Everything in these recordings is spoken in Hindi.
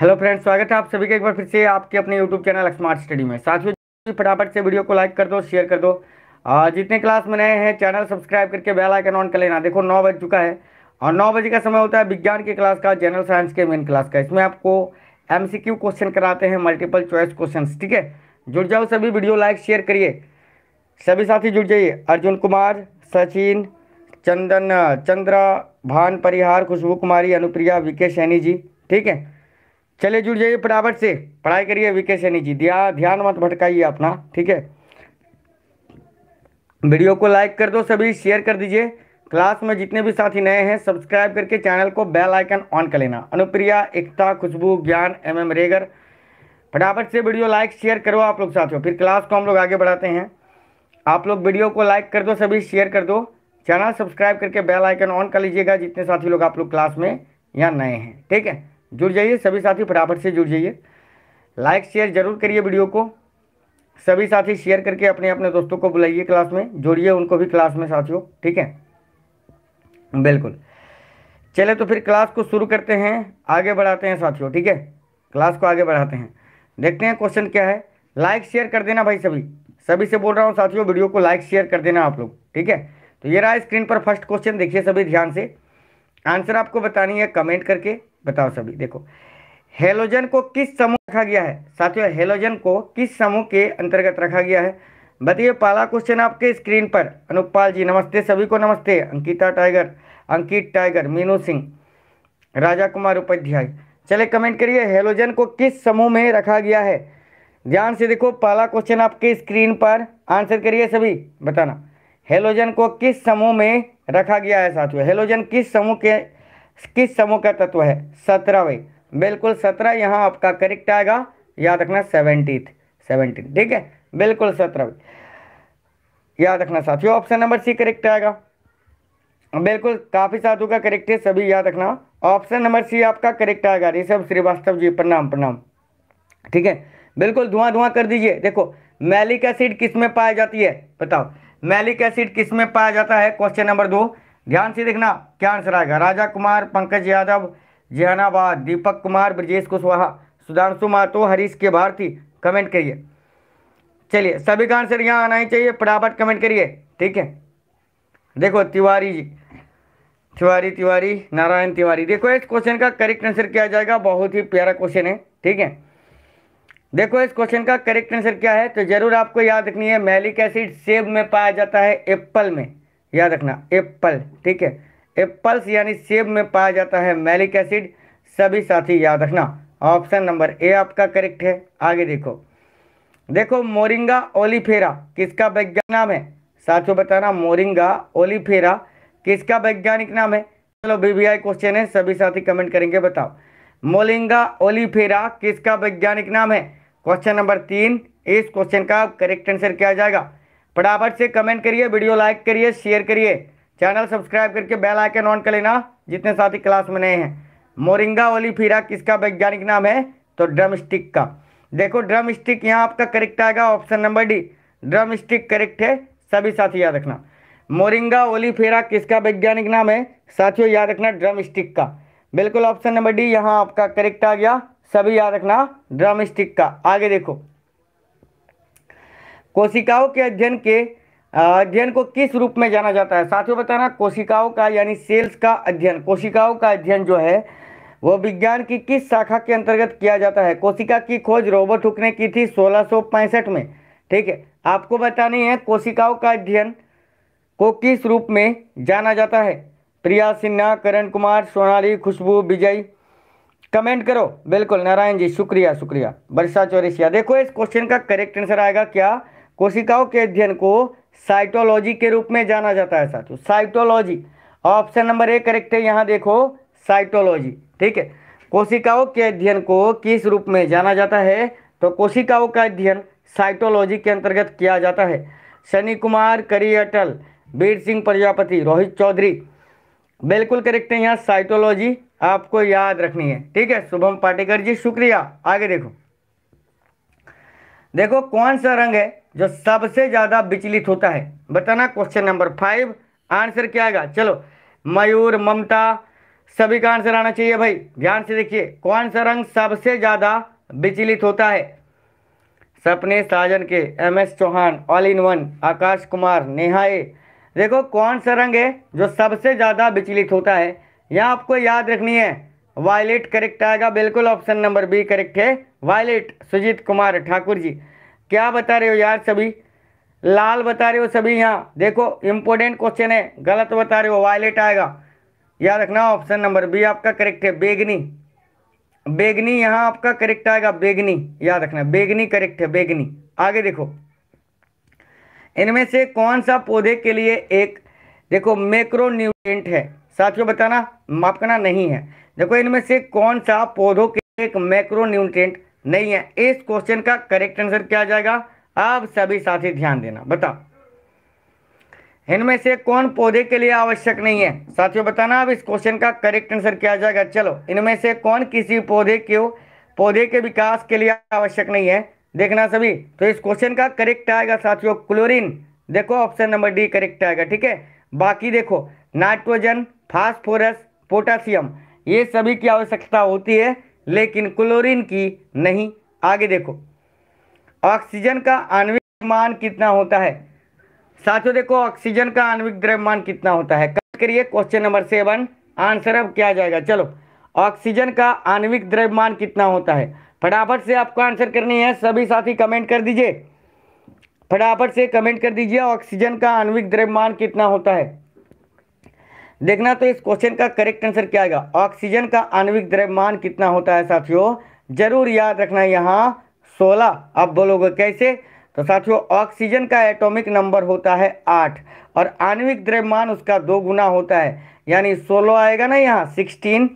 हेलो फ्रेंड्स स्वागत है आप सभी का एक बार फिर से आपके अपने यूट्यूब चैनल स्मार्ट स्टडी में साथियों फटाफट से वीडियो को लाइक कर दो शेयर कर दो जितने क्लास में नए हैं चैनल सब्सक्राइब करके बेल आइकन ऑन कर लेना देखो नौ बज चुका है और नौ बजे का समय होता है विज्ञान की क्लास का जनरल साइंस के मेन क्लास का इसमें आपको एम क्वेश्चन कराते हैं मल्टीपल चॉइस क्वेश्चन ठीक है जुड़ जाओ सभी वीडियो लाइक शेयर करिए सभी साथी जुड़ जाइए अर्जुन कुमार सचिन चंदन चंद्रा भान परिहार खुशबू कुमारी अनुप्रिया वी सैनी जी ठीक है चलिए जुड़ जाइए फटाफट से पढ़ाई करिए वीके सैनी जी ध्यान ध्यान मत भटकाइए अपना ठीक है वीडियो को लाइक कर दो सभी शेयर कर दीजिए क्लास में जितने भी साथी नए हैं सब्सक्राइब करके चैनल को बेल आइकन ऑन कर लेना अनुप्रिया एकता खुशबू ज्ञान एम एम रेगर फटाफट से वीडियो लाइक शेयर करो आप लोग साथियों फिर क्लास को हम लोग आगे बढ़ाते हैं आप लोग वीडियो को लाइक कर दो सभी शेयर कर दो चैनल सब्सक्राइब करके बेल आइकन ऑन कर लीजिएगा जितने साथी लोग आप लोग क्लास में या नए हैं ठीक है जुड़ जाइए सभी साथी फटाफट से जुड़ जाइए लाइक शेयर जरूर करिए वीडियो को सभी साथी शेयर करके अपने अपने दोस्तों को बुलाइए क्लास में जोड़िए उनको भी क्लास में साथियों ठीक है बिल्कुल चले तो फिर क्लास को शुरू करते हैं आगे बढ़ाते हैं साथियों ठीक है क्लास को आगे बढ़ाते हैं देखते हैं क्वेश्चन क्या है लाइक शेयर कर देना भाई सभी सभी से बोल रहा हूँ साथियों वीडियो को लाइक शेयर कर देना आप लोग ठीक है तो ये रहा स्क्रीन पर फर्स्ट क्वेश्चन देखिए सभी ध्यान से आंसर आपको बतानी है कमेंट करके बताओ सभी देखो हेलोजन को किस समूह रखा गया है साथियों हेलोजन को किस समूह के अंतर्गत रखा गया है बताइए पहला क्वेश्चन आपके स्क्रीन पर अनुपाल जी नमस्ते सभी को नमस्ते अंकिता टाइगर अंकित टाइगर मीनू सिंह राजा कुमार उपाध्याय चले कमेंट करिए हेलोजन को किस समूह में रखा गया है ध्यान से देखो पहला क्वेश्चन आपके स्क्रीन पर आंसर करिए सभी बताना हेलोजन को किस समूह में रखा गया है साथियों हेलोजन किस समूह के किस समूह का तत्व है सत्रहवें बिल्कुल सत्रह यहाँ आपका करेक्ट आएगा याद रखना सेवनटीन सेवनटीन ठीक है बिल्कुल सत्रहवें याद रखना साथियों ऑप्शन नंबर सी करेक्ट आएगा बिल्कुल काफ़ी साधु का करेक्ट है सभी याद रखना ऑप्शन नंबर सी आपका करेक्ट आएगा ऋषभ श्रीवास्तव जी प्रणाम प्रणाम ठीक है बिल्कुल धुआं धुआं कर दीजिए देखो मैलिक एसिड किस में पाया जाती है बताओ मैलिक एसिड किस में पाया जाता है क्वेश्चन नंबर दो ध्यान से देखना क्या आंसर आएगा राजा कुमार पंकज यादव जहानाबाद दीपक कुमार ब्रजेश कुशवाहा सुधांशु मातो हरीश के भारती कमेंट करिए चलिए सभी का आंसर यहाँ आना ही चाहिए फटाफट कमेंट करिए ठीक है देखो तिवारी जी तिवारी तिवारी नारायण तिवारी देखो इस क्वेश्चन का करेक्ट आंसर क्या जाएगा बहुत ही प्यारा क्वेश्चन है ठीक है देखो इस क्वेश्चन का करेक्ट आंसर क्या है तो जरूर आपको याद रखनी है मैलिक एसिड सेब में पाया जाता है एप्पल में याद रखना एप्पल ठीक है एप्पल्स यानी सेब में पाया जाता है मैलिक एसिड सभी साथी याद रखना ऑप्शन नंबर ए आपका करेक्ट है आगे देखो देखो मोरिंगा ओलीफेरा किसका वैज्ञानिक नाम है साथियों बताना मोरिंगा ओलीफेरा किसका वैज्ञानिक नाम है चलो बीबीआई क्वेश्चन है सभी साथी कमेंट करेंगे बताओ मोलिंगा ओलीफेरा किसका वैज्ञानिक नाम है क्वेश्चन नंबर तीन इस क्वेश्चन का करेक्ट आंसर क्या जाएगा फटाफट से कमेंट करिए वीडियो लाइक करिए शेयर करिए चैनल सब्सक्राइब करके बेल आइकन ऑन कर लेना जितने साथी क्लास में नए हैं मोरिंगा फीरा किसका वैज्ञानिक नाम है तो ड्रम स्टिक का देखो ड्रम स्टिक यहाँ आपका करेक्ट आएगा option number D drumstick correct है सभी साथी याद रखना मोरिंगा ओलीफेरा किसका वैज्ञानिक नाम है साथियों याद रखना ड्रम स्टिक का बिल्कुल ऑप्शन नंबर डी यहाँ आपका करेक्ट आ गया सभी याद रखना ड्रम स्टिक का आगे देखो कोशिकाओं के अध्ययन के अध्ययन को किस रूप में जाना जाता है साथियों बताना कोशिकाओं का यानी सेल्स का अध्ययन कोशिकाओं का अध्ययन जो है वो विज्ञान की किस शाखा के अंतर्गत किया जाता है कोशिका की खोज रॉबर्ट हुक ने की थी सोलह में ठीक है आपको बतानी है कोशिकाओं का अध्ययन को किस रूप में जाना जाता है प्रिया सिन्हा करण कुमार सोनाली खुशबू विजय कमेंट करो बिल्कुल नारायण जी शुक्रिया शुक्रिया वर्षा चौरसिया देखो इस क्वेश्चन का करेक्ट आंसर आएगा क्या कोशिकाओं के अध्ययन को साइटोलॉजी के रूप में जाना जाता है साथियों cytology option number A correct है यहाँ देखो साइटोलॉजी ठीक है कोशिकाओं के अध्ययन को किस रूप में जाना जाता है तो कोशिकाओं का अध्ययन साइटोलॉजी के अंतर्गत किया जाता है शनि कुमार करी अटल वीर सिंह प्रजापति रोहित चौधरी बिल्कुल करेक्ट है यहाँ साइटोलॉजी आपको याद रखनी है ठीक है शुभम पाटेकर जी शुक्रिया आगे देखो देखो कौन सा रंग है जो सबसे ज़्यादा विचलित होता है बताना क्वेश्चन नंबर फाइव आंसर क्या आएगा चलो मयूर ममता सभी का आंसर आना चाहिए भाई ध्यान से देखिए कौन सा रंग सबसे ज़्यादा विचलित होता है सपने साजन के M S Chauhan all in one Aakash Kumar Neha ए देखो कौन सा रंग है जो सबसे ज़्यादा विचलित होता है यहाँ आपको याद रखनी है वायलेट करेक्ट आएगा बिल्कुल ऑप्शन नंबर बी करेक्ट है वायलेट सुजीत कुमार ठाकुर जी क्या बता रहे हो यार सभी लाल बता रहे हो सभी यहाँ देखो इंपॉर्टेंट क्वेश्चन है गलत बता रहे हो वायलेट आएगा याद रखना ऑप्शन नंबर बी आपका करेक्ट है बेगनी बेगनी यहाँ आपका करेक्ट आएगा बेगनी याद रखना बेगनी करेक्ट है बेगनी आगे देखो इनमें से कौन सा पौधे के लिए एक देखो मैक्रोन्यूट्रिएंट है साथियों बताना मापकना नहीं है देखो इनमें से कौन सा पौधों के एक मैक्रोन्यूट्रिएंट नहीं है इस क्वेश्चन का करेक्ट आंसर क्या जाएगा आप सभी साथी ध्यान देना बताओ इनमें से कौन पौधे के लिए आवश्यक नहीं है साथियों बताना अब इस क्वेश्चन का करेक्ट आंसर क्या जाएगा चलो इनमें से कौन किसी पौधे के पौधे के विकास के लिए आवश्यक नहीं है देखना सभी तो इस क्वेश्चन का करेक्ट आएगा साथियों क्लोरीन देखो ऑप्शन नंबर डी करेक्ट आएगा ठीक है बाकी देखो नाइट्रोजन फास्फोरस पोटासियम ये सभी की आवश्यकता होती है लेकिन क्लोरीन की नहीं आगे देखो ऑक्सीजन का आणविक मान कितना होता है साथियों देखो ऑक्सीजन का आणविक द्रव्यमान कितना होता है कट करिए क्वेश्चन नंबर सेवन आंसर अब क्या जाएगा चलो ऑक्सीजन का आणविक द्रव्यमान कितना होता है फटाफट से आपको आंसर करनी है सभी साथी कमेंट कर दीजिए फटाफट से कमेंट कर दीजिए ऑक्सीजन का आणविक द्रव्यमान कितना होता है देखना तो इस क्वेश्चन का करेक्ट आंसर क्या आएगा ऑक्सीजन का आणविक द्रव्यमान कितना होता है साथियों जरूर याद रखना यहाँ सोलह आप बोलोगे कैसे तो साथियों ऑक्सीजन का एटॉमिक नंबर होता है आठ और आणविक द्रव्यमान उसका दो गुना होता है यानी सोलह आएगा ना यहाँ सिक्सटीन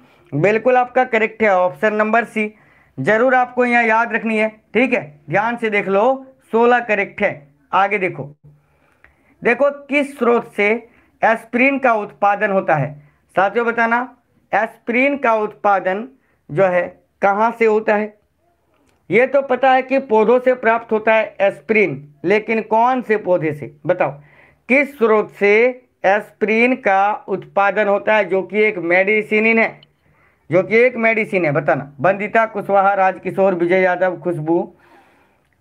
बिल्कुल आपका करेक्ट है ऑप्शन नंबर सी जरूर आपको यहाँ याद रखनी है ठीक है ध्यान से देख लो सोलह करेक्ट है आगे देखो देखो किस स्रोत से एस्प्रिन का उत्पादन होता है साथियों बताना एस्प्रिन का उत्पादन जो है कहाँ से होता है ये तो पता है कि पौधों से प्राप्त होता है एस्प्रिन लेकिन कौन से पौधे से बताओ किस स्रोत से एस्प्रिन का उत्पादन होता है जो कि एक मेडिसिन है जो कि एक मेडिसिन है बताना बंदिता कुशवाहा राजकिशोर विजय यादव खुशबू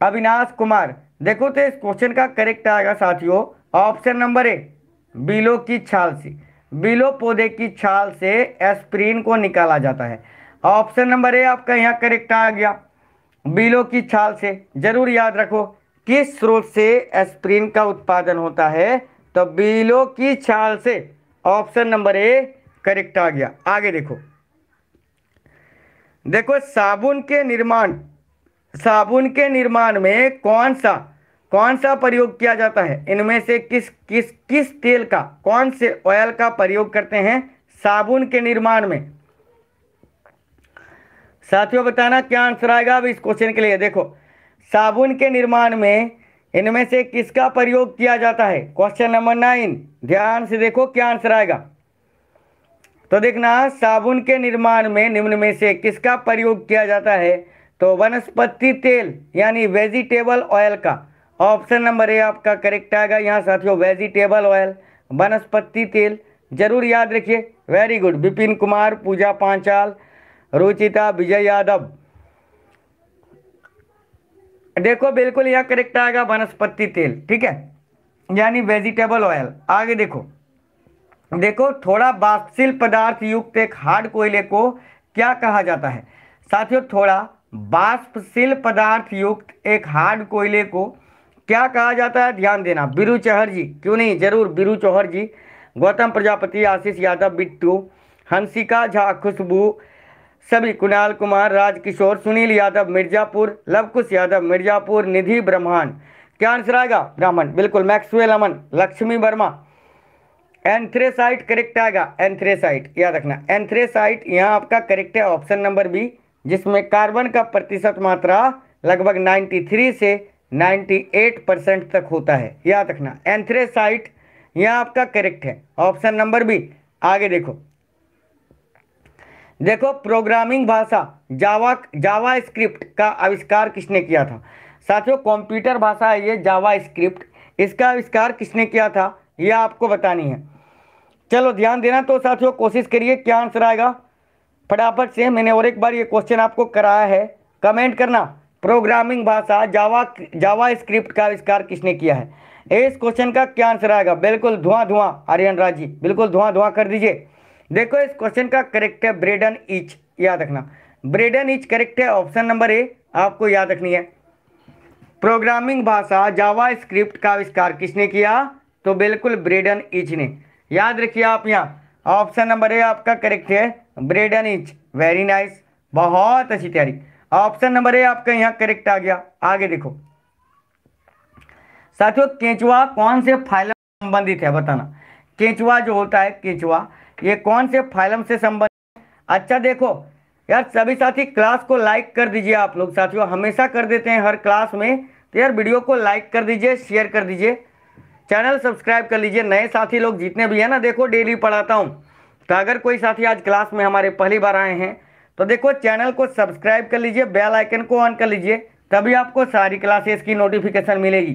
अविनाश कुमार देखो तो इस क्वेश्चन का करेक्ट आएगा साथियों ऑप्शन नंबर ए बिलो की छाल से बिलो पौधे की छाल से एस्प्रीन को निकाला जाता है ऑप्शन नंबर ए आपका यहाँ करेक्ट आ गया बिलो की छाल से जरूर याद रखो किस स्रोत से एस्प्रीन का उत्पादन होता है तो बिलो की छाल से ऑप्शन नंबर ए करेक्ट आ गया आगे देखो देखो साबुन के निर्माण साबुन के निर्माण में कौन सा कौन सा प्रयोग किया जाता है इनमें से किस किस किस तेल का कौन से ऑयल का प्रयोग करते हैं साबुन के निर्माण में साथियों बताना क्या आंसर आएगा अब इस क्वेश्चन के लिए देखो साबुन के निर्माण में इनमें से किसका प्रयोग किया जाता है क्वेश्चन नंबर नाइन ध्यान से देखो क्या आंसर आएगा तो देखना साबुन के निर्माण में निम्न में से किसका प्रयोग किया जाता है तो वनस्पति तेल यानी वेजिटेबल ऑयल का ऑप्शन नंबर ए आपका करेक्ट आएगा यहाँ साथियों वेजिटेबल ऑयल वनस्पति तेल जरूर याद रखिए वेरी गुड विपिन कुमार पूजा पांचाल रुचिता विजय यादव देखो बिल्कुल यह करेक्ट आएगा वनस्पति तेल ठीक है यानी वेजिटेबल ऑयल आगे देखो देखो थोड़ा वाष्पशील पदार्थ युक्त एक हार्ड कोयले को क्या कहा जाता है साथियों थोड़ा बाष्पशील पदार्थ युक्त एक हार्ड कोयले को क्या कहा जाता है ध्यान देना बिरु चौहर जी क्यों नहीं जरूर बिरु चौहर जी गौतम प्रजापति आशीष यादव बिट्टू हंसिका झा खुशबू सभी कुणाल कुमार राजकिशोर सुनील यादव मिर्जापुर लवकुश यादव मिर्जापुर निधि ब्रह्मान क्या आंसर आएगा ब्राह्मण बिल्कुल मैक्सुअल अमन लक्ष्मी वर्मा एंथ्रेसाइट करेक्ट आएगा एंथ्रेसाइट याद रखना एंथ्रेसाइट यहाँ आपका करेक्ट है ऑप्शन नंबर बी जिसमें कार्बन का प्रतिशत मात्रा लगभग 93 से 98 परसेंट तक होता है याद रखना एंथ्रेसाइट यह आपका करेक्ट है ऑप्शन नंबर बी आगे देखो देखो प्रोग्रामिंग भाषा जावा जावा स्क्रिप्ट का आविष्कार किसने किया था साथियों कंप्यूटर भाषा है ये जावा स्क्रिप्ट इसका आविष्कार किसने किया था यह आपको बतानी है चलो ध्यान देना तो साथियों कोशिश करिए क्या आंसर आएगा फटाफट से मैंने और एक बार ये क्वेश्चन आपको कराया है कमेंट करना प्रोग्रामिंग भाषा जावा जावा स्क्रिप्ट का आविष्कार किसने किया है इस क्वेश्चन का क्या आंसर आएगा बिल्कुल धुआं धुआं आर्यन राजी बिल्कुल धुआं धुआं कर दीजिए देखो इस क्वेश्चन का करेक्ट है ब्रेडन इच याद रखना ब्रेडन इच करेक्ट है ऑप्शन नंबर ए आपको याद रखनी है प्रोग्रामिंग भाषा जावा स्क्रिप्ट का आविष्कार किसने किया तो बिल्कुल ब्रेडन इच ने याद रखिए आप यहाँ ऑप्शन नंबर ए आपका करेक्ट है ब्रेडन इच वेरी नाइस बहुत अच्छी तैयारी ऑप्शन नंबर ए आपका यहाँ करेक्ट आ गया आगे देखो साथियों केंचुआ कौन से फाइलम संबंधित है बताना केंचुआ जो होता है केंचुआ ये कौन से फाइलम से संबंधित अच्छा देखो यार सभी साथी क्लास को लाइक कर दीजिए आप लोग साथियों हमेशा कर देते हैं हर क्लास में तो यार वीडियो को लाइक कर दीजिए शेयर कर दीजिए चैनल सब्सक्राइब कर लीजिए नए साथी लोग जितने भी हैं ना देखो डेली पढ़ाता हूँ तो अगर कोई साथी आज क्लास में हमारे पहली बार आए हैं तो देखो चैनल को सब्सक्राइब कर लीजिए बेल आइकन को ऑन कर लीजिए तभी आपको सारी क्लासेस की नोटिफिकेशन मिलेगी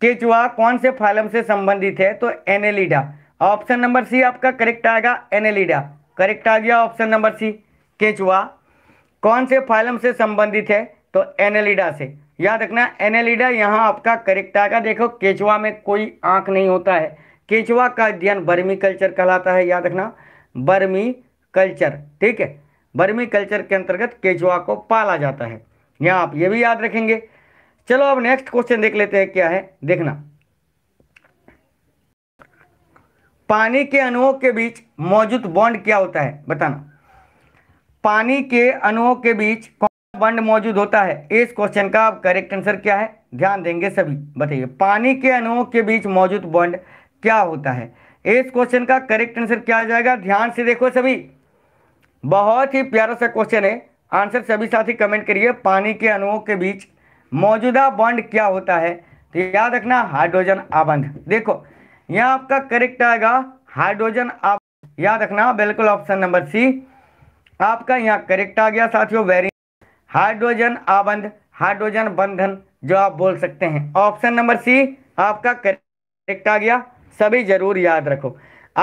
केचुआ कौन से फाइलम से संबंधित है तो एनेलिडा ऑप्शन नंबर सी आपका करेक्ट आएगा एनेलिडा करेक्ट आ गया ऑप्शन नंबर सी केचुआ कौन से फाइलम से संबंधित है तो एनेलिडा से याद रखना एनेलिडा यहाँ आपका करेक्ट आएगा देखो केचुआ में कोई आंख नहीं होता है केचुआ का अध्ययन बर्मी कल्चर कहलाता है याद रखना बर्मी कल्चर ठीक है बर्मी कल्चर के अंतर्गत केचुआ को पाला जाता है यहाँ आप ये भी याद रखेंगे चलो अब नेक्स्ट क्वेश्चन देख लेते हैं क्या है देखना पानी के अणुओं के बीच मौजूद बॉन्ड क्या होता है बताना पानी के अणुओं के बीच कौन बॉन्ड मौजूद होता है इस क्वेश्चन का करेक्ट आंसर क्या है ध्यान देंगे सभी बताइए पानी के अणुओं के बीच मौजूद बॉन्ड क्या होता है इस क्वेश्चन का करेक्ट आंसर क्या आ जाएगा ध्यान से देखो सभी बहुत ही प्यारा सा क्वेश्चन है आंसर सभी साथी कमेंट करिए पानी के अणुओं के बीच मौजूदा बॉन्ड क्या होता है तो याद रखना हाइड्रोजन आबंध देखो यहाँ आपका करेक्ट आएगा हाइड्रोजन आब याद रखना बिल्कुल ऑप्शन नंबर सी आपका यहाँ करेक्ट आ गया साथियों वेरी हाइड्रोजन आबंध हाइड्रोजन बंधन जो आप बोल सकते हैं ऑप्शन नंबर सी आपका करेक्ट आ गया सभी जरूर याद रखो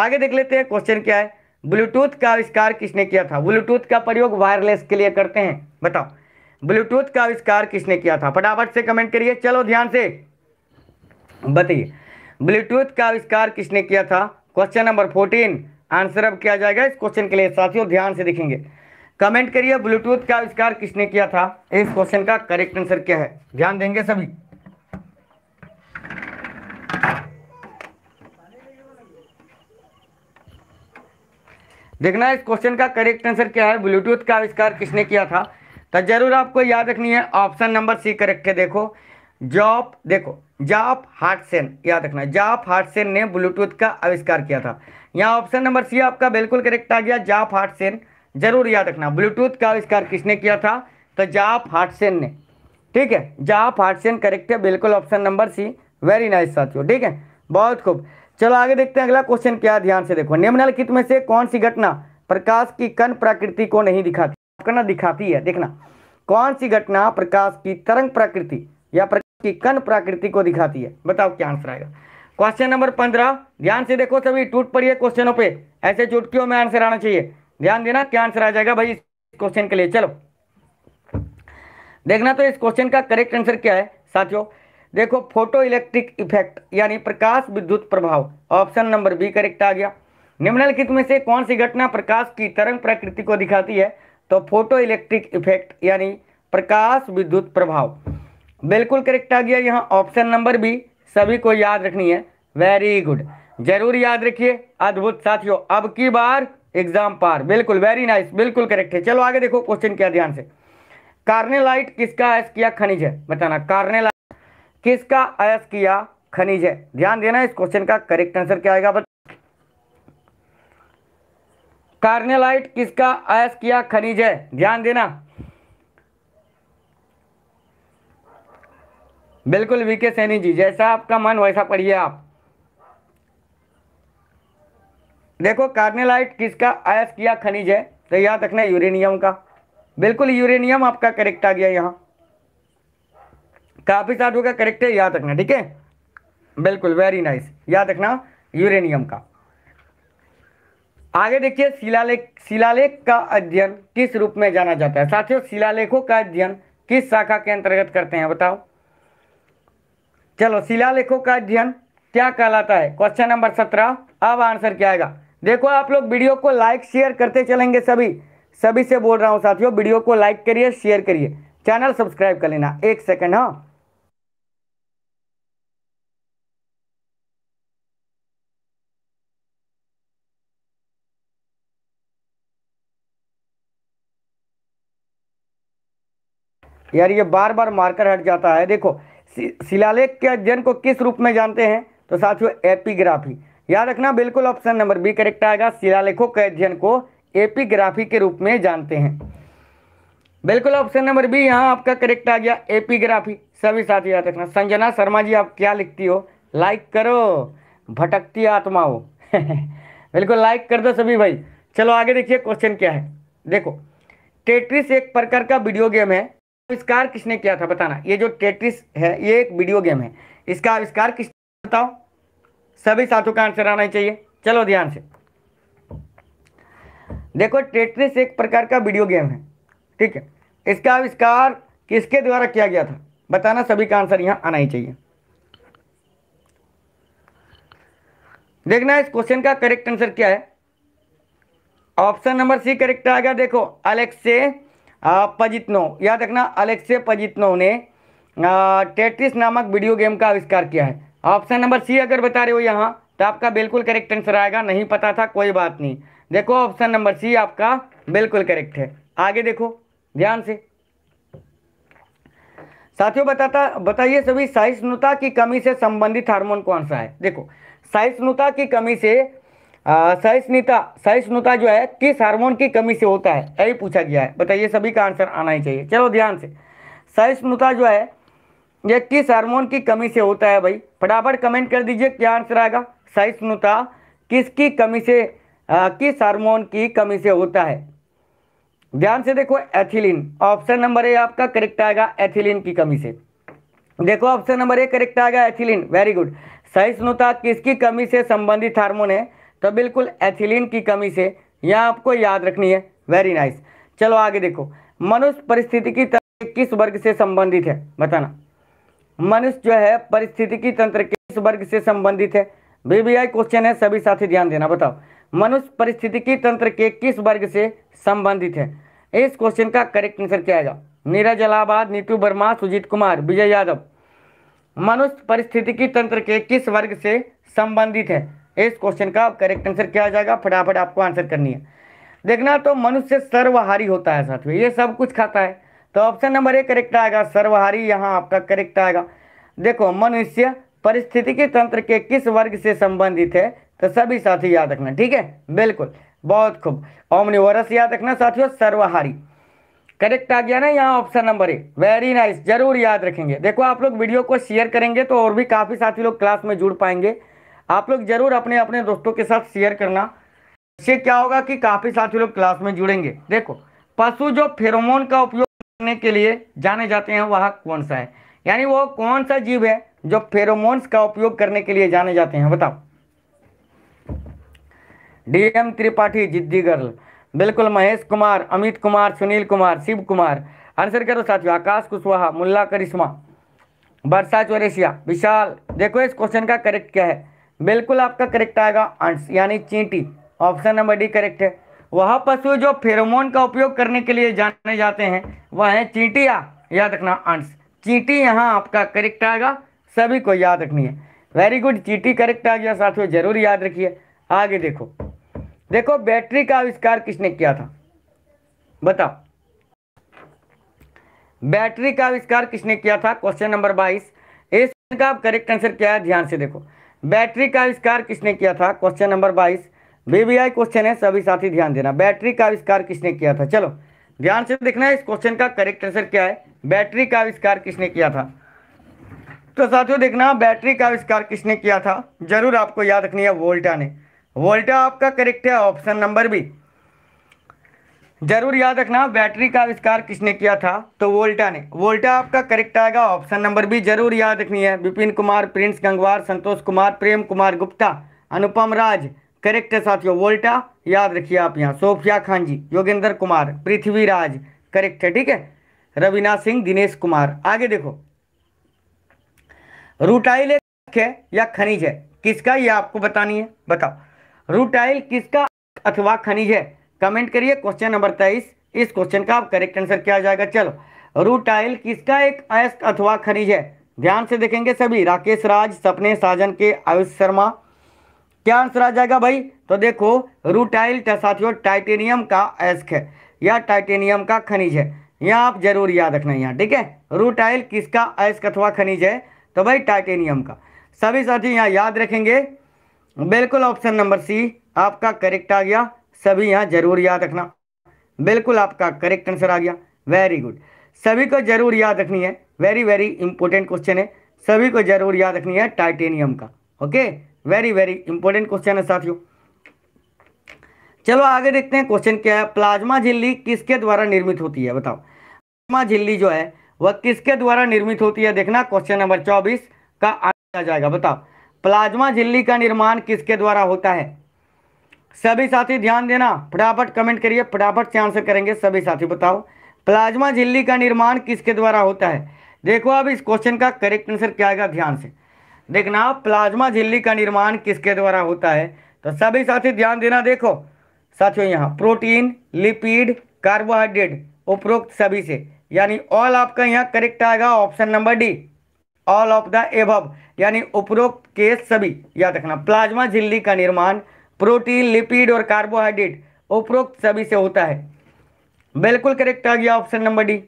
आगे देख लेते हैं क्वेश्चन क्या है ब्लूटूथ का आविष्कार किसने किया था ब्लूटूथ का प्रयोग वायरलेस के लिए करते हैं बताओ ब्लूटूथ का आविष्कार किसने किया था फटाफट से कमेंट करिए चलो ध्यान से बताइए ब्लूटूथ का आविष्कार किसने किया था क्वेश्चन नंबर फोर्टीन आंसर अब किया जाएगा इस क्वेश्चन के लिए साथियों ध्यान से देखेंगे कमेंट करिए ब्लूटूथ का आविष्कार किसने किया था इस क्वेश्चन का करेक्ट आंसर क्या है ध्यान देंगे सभी देखना इस क्वेश्चन का करेक्ट आंसर क्या है ब्लूटूथ का आविष्कार किसने किया था तो जरूर आपको याद रखनी है ऑप्शन नंबर सी करेक्ट है देखो जॉप देखो जाप हार्टसेन याद रखना जाप हार्टसेन ने ब्लूटूथ का आविष्कार किया था यहाँ ऑप्शन नंबर सी आपका बिल्कुल करेक्ट आ गया जाप हार्टसेन जरूर याद रखना ब्लूटूथ का आविष्कार किसने किया था तो जाप हार्टसेन ने ठीक है जाप हार्टसेन करेक्ट है बिल्कुल option number C very nice साथियों ठीक है बहुत खूब चलो आगे देखते हैं अगला क्वेश्चन क्या ध्यान से देखो निम्नलिखित में से कौन सी घटना प्रकाश की कण प्रकृति को नहीं दिखाती करना दिखाती है देखना कौन सी घटना प्रकाश की तरंग प्रकृति या प्रकाश की कण प्रकृति को दिखाती है बताओ क्या आंसर आएगा क्वेश्चन नंबर पंद्रह ध्यान से देखो सभी टूट पड़िए क्वेश्चनों पे ऐसे चुटकियों में आंसर आना चाहिए ध्यान देना क्या आंसर आ जाएगा भाई इस क्वेश्चन के लिए चलो देखना तो इस क्वेश्चन का करेक्ट आंसर क्या है साथियों देखो फोटो इलेक्ट्रिक इफेक्ट यानी प्रकाश विद्युत प्रभाव ऑप्शन नंबर बी करेक्ट आ गया निम्नलिखित में से कौन सी घटना प्रकाश की तरंग प्रकृति को दिखाती है तो फोटो इलेक्ट्रिक इफेक्ट यानी प्रकाश विद्युत प्रभाव बिल्कुल करेक्ट आ गया यहाँ ऑप्शन नंबर बी सभी को याद रखनी है वेरी गुड जरूर याद रखिए अद्भुत साथियों अब की बार एग्जाम पार बिल्कुल वेरी नाइस बिल्कुल करेक्ट है चलो आगे देखो क्वेश्चन क्या ध्यान से कार्नेलाइट किसका है किया खनिज है बताना कार्नेलाइट किसका अयस किया खनिज है ध्यान देना इस क्वेश्चन का करेक्ट आंसर क्या आएगा कार्नेलाइट किसका अयस किया खनिज है ध्यान देना बिल्कुल वीके सैनी जी जैसा आपका मन वैसा पढ़िए आप देखो कार्नेलाइट किसका अयस किया खनिज है तो याद रखना यूरेनियम का बिल्कुल यूरेनियम आपका करेक्ट आ गया यहाँ काफी साथ का करेक्ट है याद रखना ठीक है बिल्कुल वेरी नाइस याद रखना यूरेनियम का आगे देखिए शिलालेख शिलालेख का अध्ययन किस रूप में जाना जाता है साथियों शिलालेखों का अध्ययन किस शाखा के अंतर्गत करते हैं बताओ चलो शिलालेखों का अध्ययन क्या कहलाता है क्वेश्चन नंबर सत्रह अब आंसर क्या आएगा देखो आप लोग वीडियो को लाइक शेयर करते चलेंगे सभी सभी से बोल रहा हूँ साथियों वीडियो को लाइक करिए शेयर करिए चैनल सब्सक्राइब कर लेना एक सेकंड हाँ यार ये बार बार मार्कर हट जाता है देखो शिलालेख के अध्ययन को किस रूप में जानते हैं तो साथियों एपिग्राफी याद रखना बिल्कुल ऑप्शन नंबर बी करेक्ट आएगा शिलालेखों के अध्ययन को एपिग्राफी के रूप में जानते हैं बिल्कुल ऑप्शन नंबर बी यहाँ आपका करेक्ट आ गया एपिग्राफी सभी साथी याद रखना संजना शर्मा जी आप क्या लिखती हो लाइक करो भटकती आत्मा हो बिल्कुल लाइक कर दो सभी भाई चलो आगे देखिए क्वेश्चन क्या है देखो टेट्रिस एक प्रकार का वीडियो गेम है आविष्कार किसने किया था बताना ये जो टेट्रिस है ये एक वीडियो गेम है इसका आविष्कार किस बताओ सभी साथों का आंसर आना चाहिए चलो ध्यान से देखो टेट्रिस एक प्रकार का वीडियो गेम है ठीक है इसका आविष्कार किसके द्वारा किया गया था बताना सभी का आंसर यहां आना ही चाहिए देखना इस क्वेश्चन का करेक्ट आंसर क्या है ऑप्शन नंबर सी करेक्ट आएगा देखो अलेक्से पजितनो याद रखना अलेक्से पजितनो ने टेट्रिस नामक वीडियो गेम का आविष्कार किया है ऑप्शन नंबर सी अगर बता रहे हो यहाँ तो आपका बिल्कुल करेक्ट आंसर आएगा नहीं पता था कोई बात नहीं देखो ऑप्शन नंबर सी आपका बिल्कुल करेक्ट है आगे देखो ध्यान से साथियों बताता बताइए सभी सहिष्णुता की कमी से संबंधित हार्मोन कौन सा है देखो सहिष्णुता की कमी से सहिष्णुता सहिष्णुता जो है किस हार्मोन की कमी से होता है यही पूछा गया है बताइए सभी का आंसर आना ही चाहिए चलो ध्यान से सहिष्णुता जो है यह किस हार्मोन की कमी से होता है भाई फटाफट कमेंट कर दीजिए क्या आंसर आएगा सहिष्णुता किसकी कमी से आ, किस हार्मोन की कमी से होता है ध्यान से देखो एथिलीन ऑप्शन नंबर ए आपका करेक्ट आएगा एथिलीन की कमी से देखो ऑप्शन नंबर ए करेक्ट आएगा एथिलीन वेरी गुड सहिष्णुता किसकी कमी से संबंधित हार्मोन है तो बिल्कुल एथिलीन की कमी से यह आपको याद रखनी है वेरी नाइस चलो आगे देखो मनुष्य परिस्थिति की तंत्र किस वर्ग से संबंधित है बताना मनुष्य जो है परिस्थिति की तंत्र किस वर्ग से संबंधित है बीबीआई क्वेश्चन है सभी साथी ध्यान देना बताओ मनुष्य परिस्थिति की तंत्र के किस वर्ग से संबंधित है इस क्वेश्चन का करेक्ट आंसर क्या आएगा नीरज अलाहाबाद नीतू वर्मा सुजीत कुमार विजय यादव मनुष्य परिस्थिति की तंत्र के किस वर्ग से संबंधित है इस क्वेश्चन का करेक्ट आंसर क्या आ जाएगा फटाफट आपको आंसर करनी है देखना तो मनुष्य सर्वहारी होता है साथियों ये सब कुछ खाता है तो ऑप्शन नंबर ए करेक्ट आएगा सर्वहारी यहाँ आपका करेक्ट आएगा देखो मनुष्य परिस्थितिकी तंत्र के किस वर्ग से संबंधित है तो सभी साथी याद रखना ठीक है बिल्कुल बहुत खूब ओमनिवरस याद रखना साथियों सर्वहारी करेक्ट आ गया ना यहाँ option number A very nice जरूर याद रखेंगे देखो आप लोग वीडियो को शेयर करेंगे तो और भी काफ़ी साथी लोग क्लास में जुड़ पाएंगे आप लोग जरूर अपने अपने दोस्तों के साथ शेयर करना इससे क्या होगा कि काफ़ी साथी लोग क्लास में जुड़ेंगे देखो पशु जो फेरोमोन का उपयोग करने के लिए जाने जाते हैं वह कौन सा है यानी वो कौन सा जीव है जो फेरोमोन्स का उपयोग करने के लिए जाने जाते हैं बताओ डीएम त्रिपाठी जिद्दी गर्ल बिल्कुल महेश कुमार अमित कुमार सुनील कुमार शिव कुमार आंसर करो साथियों आकाश कुशवाहा मुल्ला करिश्मा वर्षा चौरेसिया विशाल देखो इस क्वेश्चन का करेक्ट क्या है बिल्कुल आपका करेक्ट आएगा यानी चींटी ऑप्शन नंबर डी करेक्ट है वह पशु जो फेरोमोन का उपयोग करने के लिए जाने जाते हैं वह है चींटिया याद रखना अंश चींटी यहाँ आपका करेक्ट आएगा सभी को याद रखनी है वेरी गुड चींटी करेक्ट आ गया साथियों जरूर याद रखिए आगे देखो देखो बैटरी का आविष्कार किसने किया था बताओ बैटरी का आविष्कार किसने किया था क्वेश्चन नंबर बाईस इसका आप करेक्ट आंसर क्या है ध्यान से देखो बैटरी का आविष्कार किसने किया था क्वेश्चन नंबर बाईस बीबीआई क्वेश्चन है सभी साथी ध्यान देना बैटरी का आविष्कार किसने किया था चलो ध्यान से देखना है इस क्वेश्चन का करेक्ट आंसर क्या है बैटरी का आविष्कार किसने किया था तो साथियों देखना बैटरी का आविष्कार किसने किया था जरूर आपको याद रखनी है वोल्टा ने वोल्टा आपका करेक्ट है ऑप्शन नंबर बी जरूर याद रखना बैटरी का आविष्कार किसने किया था तो वोल्टा ने वोल्टा आपका करेक्ट आएगा ऑप्शन नंबर बी जरूर याद रखनी है विपिन कुमार प्रिंस गंगवार संतोष कुमार प्रेम कुमार गुप्ता अनुपम राज करेक्ट है साथियों वोल्टा याद रखिए आप यहाँ सोफिया खान जी योगेंद्र कुमार पृथ्वी राज करेक्ट है ठीक है रविनाथ सिंह दिनेश कुमार आगे देखो रूटाइल एक है या खनिज है किसका ये आपको बतानी है बताओ रूटाइल किसका अथवा खनिज है कमेंट करिए क्वेश्चन नंबर तेईस इस क्वेश्चन का आप करेक्ट आंसर क्या आ जाएगा चलो रूटाइल किसका एक अयस्क अथवा खनिज है ध्यान से देखेंगे सभी राकेश राज सपने साजन के आयुष शर्मा क्या आंसर आ जाएगा भाई तो देखो रूटाइल साथियों टाइटेनियम का अयस्क है या टाइटेनियम का खनिज है यह आप जरूर याद रखना यहाँ ठीक है रूटाइल किसका अयस्क अथवा खनिज है तो भाई टाइटेनियम का सभी साथी यहाँ याद रखेंगे बिल्कुल ऑप्शन नंबर सी आपका करेक्ट आ गया सभी यहाँ जरूर याद रखना बिल्कुल आपका करेक्ट आंसर आ गया वेरी गुड सभी को जरूर याद रखनी है वेरी वेरी इंपॉर्टेंट क्वेश्चन है सभी को जरूर याद रखनी है टाइटेनियम का okay very very important question है साथियों चलो आगे देखते हैं क्वेश्चन क्या है प्लाज्मा झिल्ली किसके द्वारा निर्मित होती है बताओ प्लाज्मा झिल्ली जो है वह किसके द्वारा निर्मित होती है देखना क्वेश्चन नंबर चौबीस का आंसर आ जाएगा बताओ प्लाज्मा झिल्ली का निर्माण किसके द्वारा होता है सभी साथी ध्यान देना फटाफट कमेंट करिए फटाफट से आंसर करेंगे सभी साथी बताओ प्लाज्मा झिल्ली का निर्माण किसके द्वारा होता है देखो अब इस क्वेश्चन का करेक्ट आंसर क्या आएगा ध्यान से देखना प्लाज्मा झिल्ली का निर्माण किसके द्वारा होता है तो सभी साथी ध्यान देना देखो साथियों यहाँ प्रोटीन लिपिड कार्बोहाइड्रेट उपरोक्त सभी से यानी ऑल आपका यहाँ करेक्ट आएगा option number D all of the above यानी उपरोक्त के सभी याद रखना प्लाज्मा झिल्ली का निर्माण प्रोटीन लिपिड और कार्बोहाइड्रेट उपरोक्त सभी से होता है बिल्कुल करेक्ट आ गया ऑप्शन नंबर डी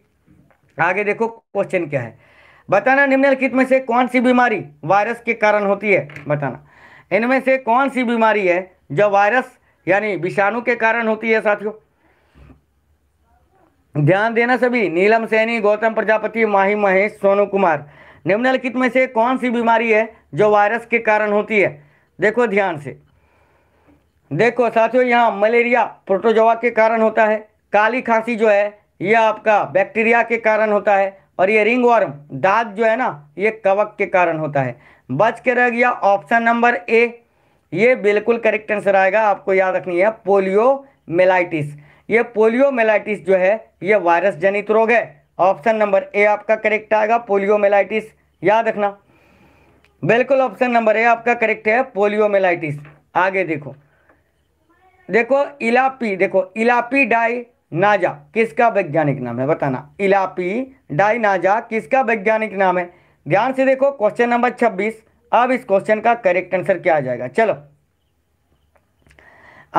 आगे देखो क्वेश्चन क्या है बताना निम्नलिखित में से कौन सी बीमारी वायरस के कारण होती है बताना इनमें से कौन सी बीमारी है जो वायरस यानी विषाणु के कारण होती है साथियों ध्यान देना सभी नीलम सैनी गौतम प्रजापति माही महेश सोनू कुमार निम्नलिखित में से कौन सी बीमारी है जो वायरस के कारण होती है देखो ध्यान से देखो साथियों यहाँ मलेरिया प्रोटोजोआ के कारण होता है काली खांसी जो है ये आपका बैक्टीरिया के कारण होता है और ये रिंग वर्म दाद जो है ना ये कवक के कारण होता है बच के रह गया ऑप्शन नंबर ए ये बिल्कुल करेक्ट आंसर आएगा आपको याद रखनी है पोलियो मेलाइटिस ये पोलियो मेलाइटिस जो है ये वायरस जनित रोग है ऑप्शन नंबर ए आपका करेक्ट आएगा पोलियो मेलाइटिस याद रखना बिल्कुल ऑप्शन नंबर ए आपका करेक्ट है पोलियो मेलाइटिस आगे देखो देखो इलापी देखो इलापी डाई नाजा किसका वैज्ञानिक नाम है बताना इलापी डाई नाजा किसका वैज्ञानिक नाम है ध्यान से देखो क्वेश्चन नंबर छब्बीस अब इस क्वेश्चन का करेक्ट आंसर क्या आ जाएगा चलो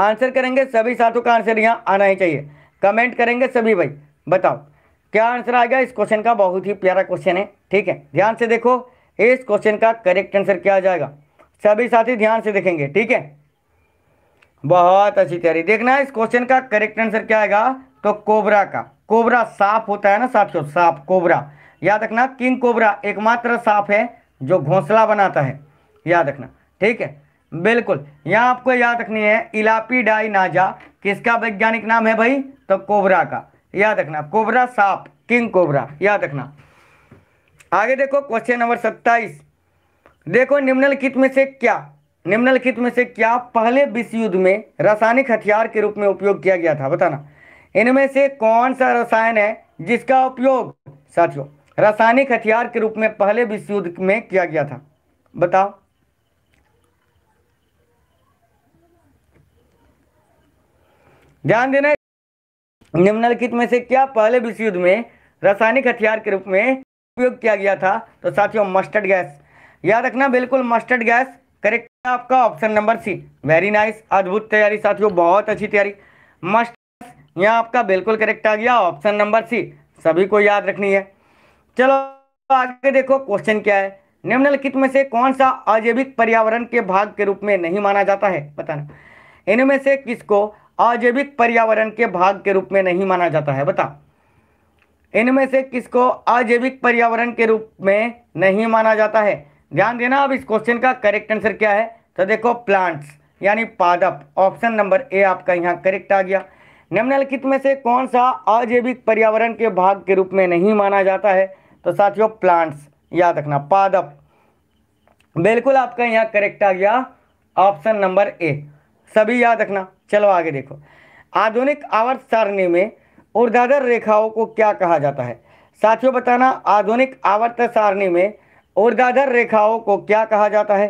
आंसर करेंगे सभी साथों का आंसर यहाँ आना ही चाहिए कमेंट करेंगे सभी भाई बताओ क्या आंसर आएगा इस क्वेश्चन का बहुत ही प्यारा क्वेश्चन है ठीक है ध्यान से देखो इस क्वेश्चन का करेक्ट आंसर क्या आ जाएगा सभी साथी ध्यान से देखेंगे ठीक है बहुत अच्छी तैयारी देखना है इस क्वेश्चन का करेक्ट आंसर क्या आएगा तो कोबरा का कोबरा सांप होता है ना साथियों सांप कोबरा याद रखना किंग कोबरा एकमात्र सांप है जो घोंसला बनाता है याद रखना ठीक है बिल्कुल यहाँ आपको याद रखनी है इलापी डाई नाजा किसका वैज्ञानिक नाम है भाई तो कोबरा का याद रखना कोबरा सांप किंग कोबरा याद रखना आगे देखो क्वेश्चन नंबर सत्ताईस देखो निम्नलिखित में से क्या निम्नलिखित में से क्या पहले विश्व युद्ध में रासायनिक हथियार के रूप में उपयोग किया गया था बताना इनमें से कौन सा रसायन है जिसका उपयोग साथियों रासायनिक हथियार के रूप में पहले विश्व युद्ध में किया गया था बताओ ध्यान देना निम्नलिखित में से क्या पहले विश्व युद्ध में रासायनिक हथियार के रूप में उपयोग किया गया था तो साथियों मस्टर्ड गैस याद रखना बिल्कुल मस्टर्ड गैस करेक्ट आपका option number C very nice अद्भुत तैयारी साथियों बहुत अच्छी तैयारी मस्ट यहाँ आपका बिल्कुल करेक्ट आ गया ऑप्शन नंबर सी सभी को याद रखनी है चलो आगे देखो क्वेश्चन क्या है निम्नलिखित में से कौन सा अजैविक पर्यावरण के भाग के रूप में नहीं माना जाता है बताना इनमें से किसको अजैविक पर्यावरण के भाग के रूप में नहीं माना जाता है बता इनमें से किसको अजैविक पर्यावरण के रूप में नहीं माना जाता है ध्यान देना अब इस क्वेश्चन का करेक्ट आंसर क्या है तो देखो प्लांट्स यानी पादप ऑप्शन नंबर ए आपका यहाँ करेक्ट आ गया निम्नलिखित में से कौन सा अजैविक पर्यावरण के भाग के रूप में नहीं माना जाता है तो साथियों प्लांट्स याद रखना पादप बिल्कुल आपका यहाँ करेक्ट आ गया ऑप्शन नंबर ए सभी याद रखना चलो आगे देखो आधुनिक आवर्त सारणी में उर्धाधर रेखाओं को क्या कहा जाता है साथियों बताना आधुनिक आवर्त सारणी में ऊर्ध्वाधर रेखाओं को क्या कहा जाता है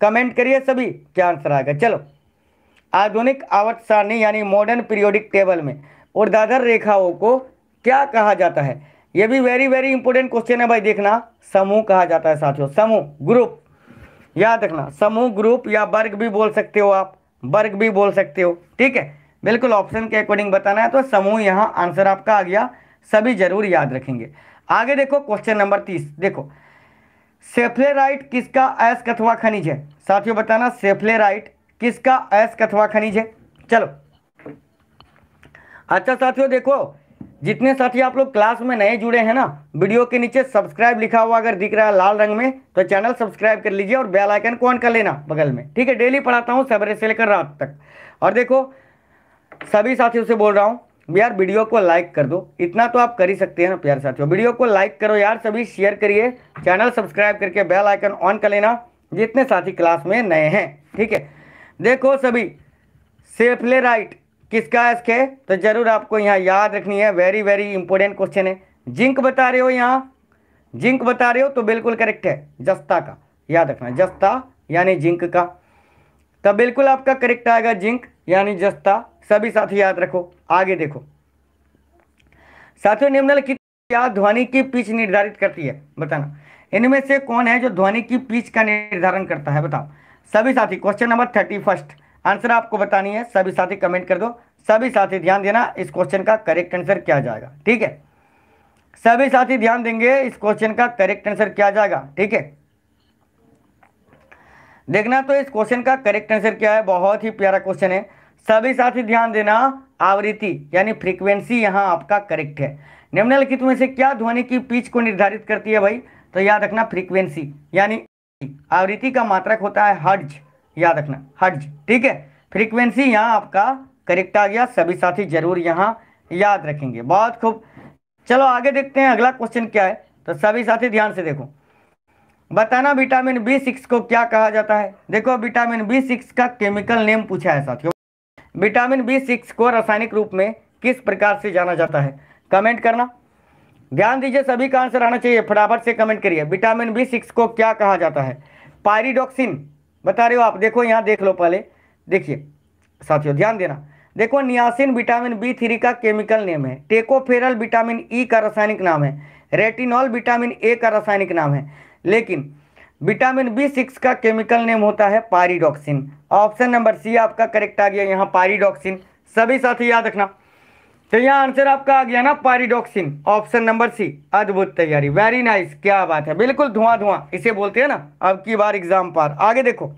कमेंट करिए सभी क्या आंसर आएगा चलो आधुनिक आवर्त सारणी यानी मॉडर्न पीरियोडिक टेबल में ऊर्ध्वाधर रेखाओं को क्या कहा जाता है यह भी वेरी वेरी इंपॉर्टेंट क्वेश्चन है भाई देखना समूह कहा जाता है साथियों समूह ग्रुप याद रखना समूह ग्रुप या वर्ग भी बोल सकते हो आप वर्ग भी बोल सकते हो ठीक है बिल्कुल ऑप्शन के अकॉर्डिंग बताना है तो समूह यहां आंसर आपका आ गया सभी जरूर याद रखेंगे आगे देखो क्वेश्चन नंबर तीस देखो सेफ्लेराइट किसका एस कथवा खनिज है साथियों बताना सेफ्लेराइट किसका एस कथवा खनिज है चलो अच्छा साथियों देखो जितने साथी आप लोग क्लास में नए जुड़े हैं ना वीडियो के नीचे सब्सक्राइब लिखा हुआ अगर दिख रहा है लाल रंग में तो चैनल सब्सक्राइब कर लीजिए और बेल आइकन को ऑन कर लेना बगल में ठीक है डेली पढ़ाता हूँ सवेरे से लेकर रात तक और देखो सभी साथियों से बोल रहा हूँ यार वीडियो को लाइक कर दो इतना तो आप कर ही सकते हैं ना प्यार साथियों वीडियो को लाइक करो यार सभी शेयर करिए चैनल सब्सक्राइब करके बेल आइकन ऑन कर लेना जितने साथी क्लास में नए हैं ठीक है देखो सभी सेफले राइट किसका एस के तो जरूर आपको यहाँ याद रखनी है वेरी वेरी इंपॉर्टेंट क्वेश्चन है जिंक बता रहे हो यहाँ जिंक बता रहे हो तो बिल्कुल करेक्ट है जस्ता का याद रखना जस्ता यानी जिंक का तो बिल्कुल आपका करेक्ट आएगा जिंक यानी जस्ता सभी साथी याद रखो आगे देखो साथियों निम्नल की क्या ध्वनि की पिच निर्धारित करती है बताना इनमें से कौन है जो ध्वनि की पिच का निर्धारण करता है बताओ सभी साथी question number thirty first answer आपको बतानी है सभी साथी कमेंट कर दो सभी साथी ध्यान देना इस क्वेश्चन का करेक्ट आंसर क्या जाएगा ठीक है सभी साथी ध्यान देंगे इस क्वेश्चन का करेक्ट आंसर क्या जाएगा ठीक है देखना तो इस क्वेश्चन का करेक्ट आंसर क्या है बहुत ही प्यारा क्वेश्चन है सभी साथी ध्यान देना आवृत्ति यानी फ्रीक्वेंसी यहाँ आपका करेक्ट है निम्नलिखित में से क्या ध्वनि की पिच को निर्धारित करती है भाई तो याद रखना फ्रीक्वेंसी यानी आवृत्ति का मात्रक होता है हर्ज याद रखना हर्ज ठीक है फ्रीक्वेंसी यहाँ आपका करेक्ट आ गया सभी साथी जरूर यहाँ याद रखेंगे बहुत खूब चलो आगे देखते हैं अगला क्वेश्चन क्या है तो सभी साथी ध्यान से देखो बताना विटामिन बी सिक्स को क्या कहा जाता है देखो विटामिन बी सिक्स का केमिकल नेम पूछा है साथियों विटामिन बी सिक्स को रासायनिक रूप में किस प्रकार से जाना जाता है कमेंट करना ध्यान दीजिए सभी का आंसर आना चाहिए फटाफट से कमेंट करिए विटामिन बी सिक्स को क्या कहा जाता है पायरिडोक्सिन बता रहे हो आप देखो यहाँ देख लो पहले देखिए साथियों ध्यान देना देखो नियासिन विटामिन बी थ्री का केमिकल नेम है टेकोफेरल विटामिन ई e का रासायनिक नाम है रेटिनॉल विटामिन ए का रासायनिक नाम है लेकिन विटामिन बी सिक्स का केमिकल नेम होता है पारीडॉक्सिन ऑप्शन नंबर सी आपका करेक्ट आ गया यहाँ पारीडॉक्सिन सभी साथी याद रखना तो यहाँ आंसर आपका आ गया ना पारीडॉक्सिन ऑप्शन नंबर सी अद्भुत तैयारी वेरी नाइस क्या बात है बिल्कुल धुआं धुआं इसे बोलते हैं ना अब की बार एग्जाम पार आगे देखो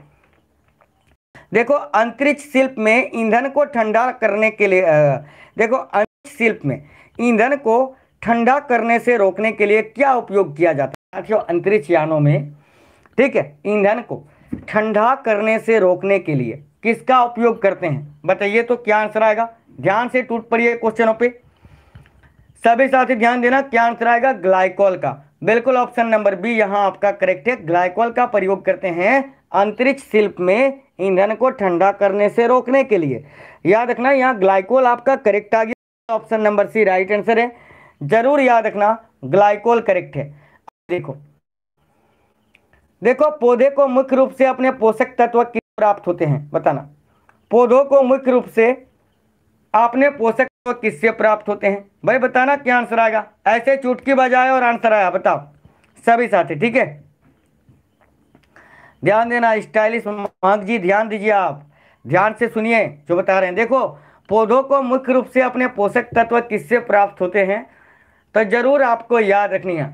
देखो अंतरिक्ष शिल्प में ईंधन को ठंडा करने के लिए देखो अंतरिक्ष शिल्प में ईंधन को ठंडा करने से रोकने के लिए क्या उपयोग किया जाता है साथियों अंतरिक्ष यानों में ठीक है ईंधन को ठंडा करने से रोकने के लिए किसका उपयोग करते हैं बताइए तो क्या आंसर आएगा ध्यान से टूट पड़िए क्वेश्चनों पे सभी साथी ध्यान देना क्या आंसर आएगा ग्लाइकॉल का बिल्कुल ऑप्शन नंबर बी यहाँ आपका करेक्ट है ग्लाइकॉल का प्रयोग करते हैं अंतरिक्ष शिल्प में ईंधन को ठंडा करने से रोकने के लिए याद रखना यहाँ ग्लाइकोल आपका करेक्ट आ गया option number C right answer है जरूर याद रखना ग्लाइकोल करेक्ट है देखो देखो पौधे को मुख्य रूप से अपने पोषक तत्व प्राप्त होते हैं बताना पौधों को मुख्य रूप से आपने पोषक तत्व किससे प्राप्त होते हैं भाई बताना क्या आंसर आएगा ऐसे चुटकी बजाए और आंसर आया बताओ सभी साथी ठीक है ध्यान देना स्टाइलिश मांग जी ध्यान दीजिए आप ध्यान से सुनिए जो बता रहे हैं देखो पौधों को मुख्य रूप से अपने पोषक तत्व किससे प्राप्त होते हैं तो जरूर आपको याद रखनी है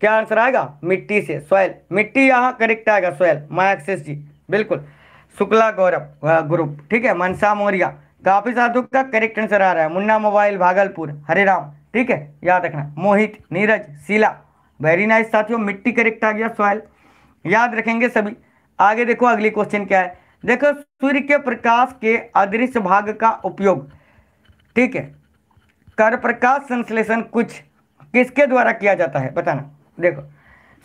क्या आंसर आएगा मिट्टी से सॉयल मिट्टी यहाँ करेक्ट आएगा सॉयल मायाक्सेस जी बिल्कुल शुक्ला गौरव ग्रुप ठीक है मनसा मौर्या काफी साधु का करेक्ट आंसर आ रहा है मुन्ना मोबाइल भागलपुर हरे राम ठीक है याद रखना मोहित नीरज शीला वेरी नाइस साथियों मिट्टी करेक्ट आ गया सॉयल याद रखेंगे सभी आगे देखो अगली क्वेश्चन क्या है देखो सूर्य के प्रकाश के अदृश्य भाग का उपयोग ठीक है कर प्रकाश संश्लेषण कुछ किसके द्वारा किया जाता है बताना देखो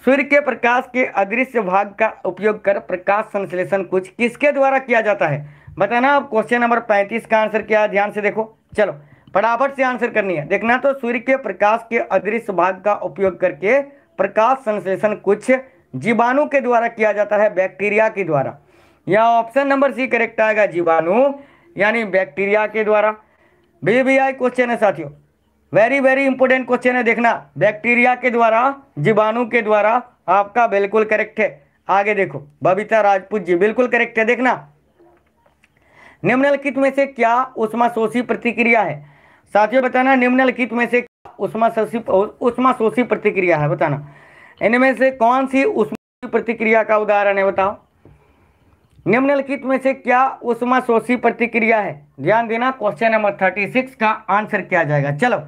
सूर्य के प्रकाश के अदृश्य भाग का उपयोग कर प्रकाश संश्लेषण कुछ किसके द्वारा किया जाता है बताना आप क्वेश्चन नंबर पैंतीस का आंसर क्या है ध्यान से देखो चलो फटाफट से आंसर करनी है देखना तो सूर्य के प्रकाश के अदृश्य भाग का उपयोग करके प्रकाश संश्लेषण कुछ जीवाणु के द्वारा किया जाता है बैक्टीरिया के द्वारा यह ऑप्शन नंबर सी करेक्ट आएगा जीवाणु यानी बैक्टीरिया के द्वारा भी भी आई क्वेश्चन है साथियों वेरी वेरी इंपॉर्टेंट क्वेश्चन है देखना बैक्टीरिया के द्वारा जीवाणु के द्वारा आपका बिल्कुल करेक्ट है आगे देखो बबीता राजपूत जी बिल्कुल करेक्ट है देखना निम्नलिखित में से क्या शोषी प्रतिक्रिया है साथियों बताना निम्नलिखित में से उष्मा उष्मा शोषी प्रतिक्रिया है बताना इनमें से कौन सी उष्मा प्रतिक्रिया का उदाहरण है बताओ निम्नलिखित में से क्या उष्मा शोषी प्रतिक्रिया है ध्यान देना क्वेश्चन नंबर थर्टी सिक्स का आंसर क्या जाएगा चलो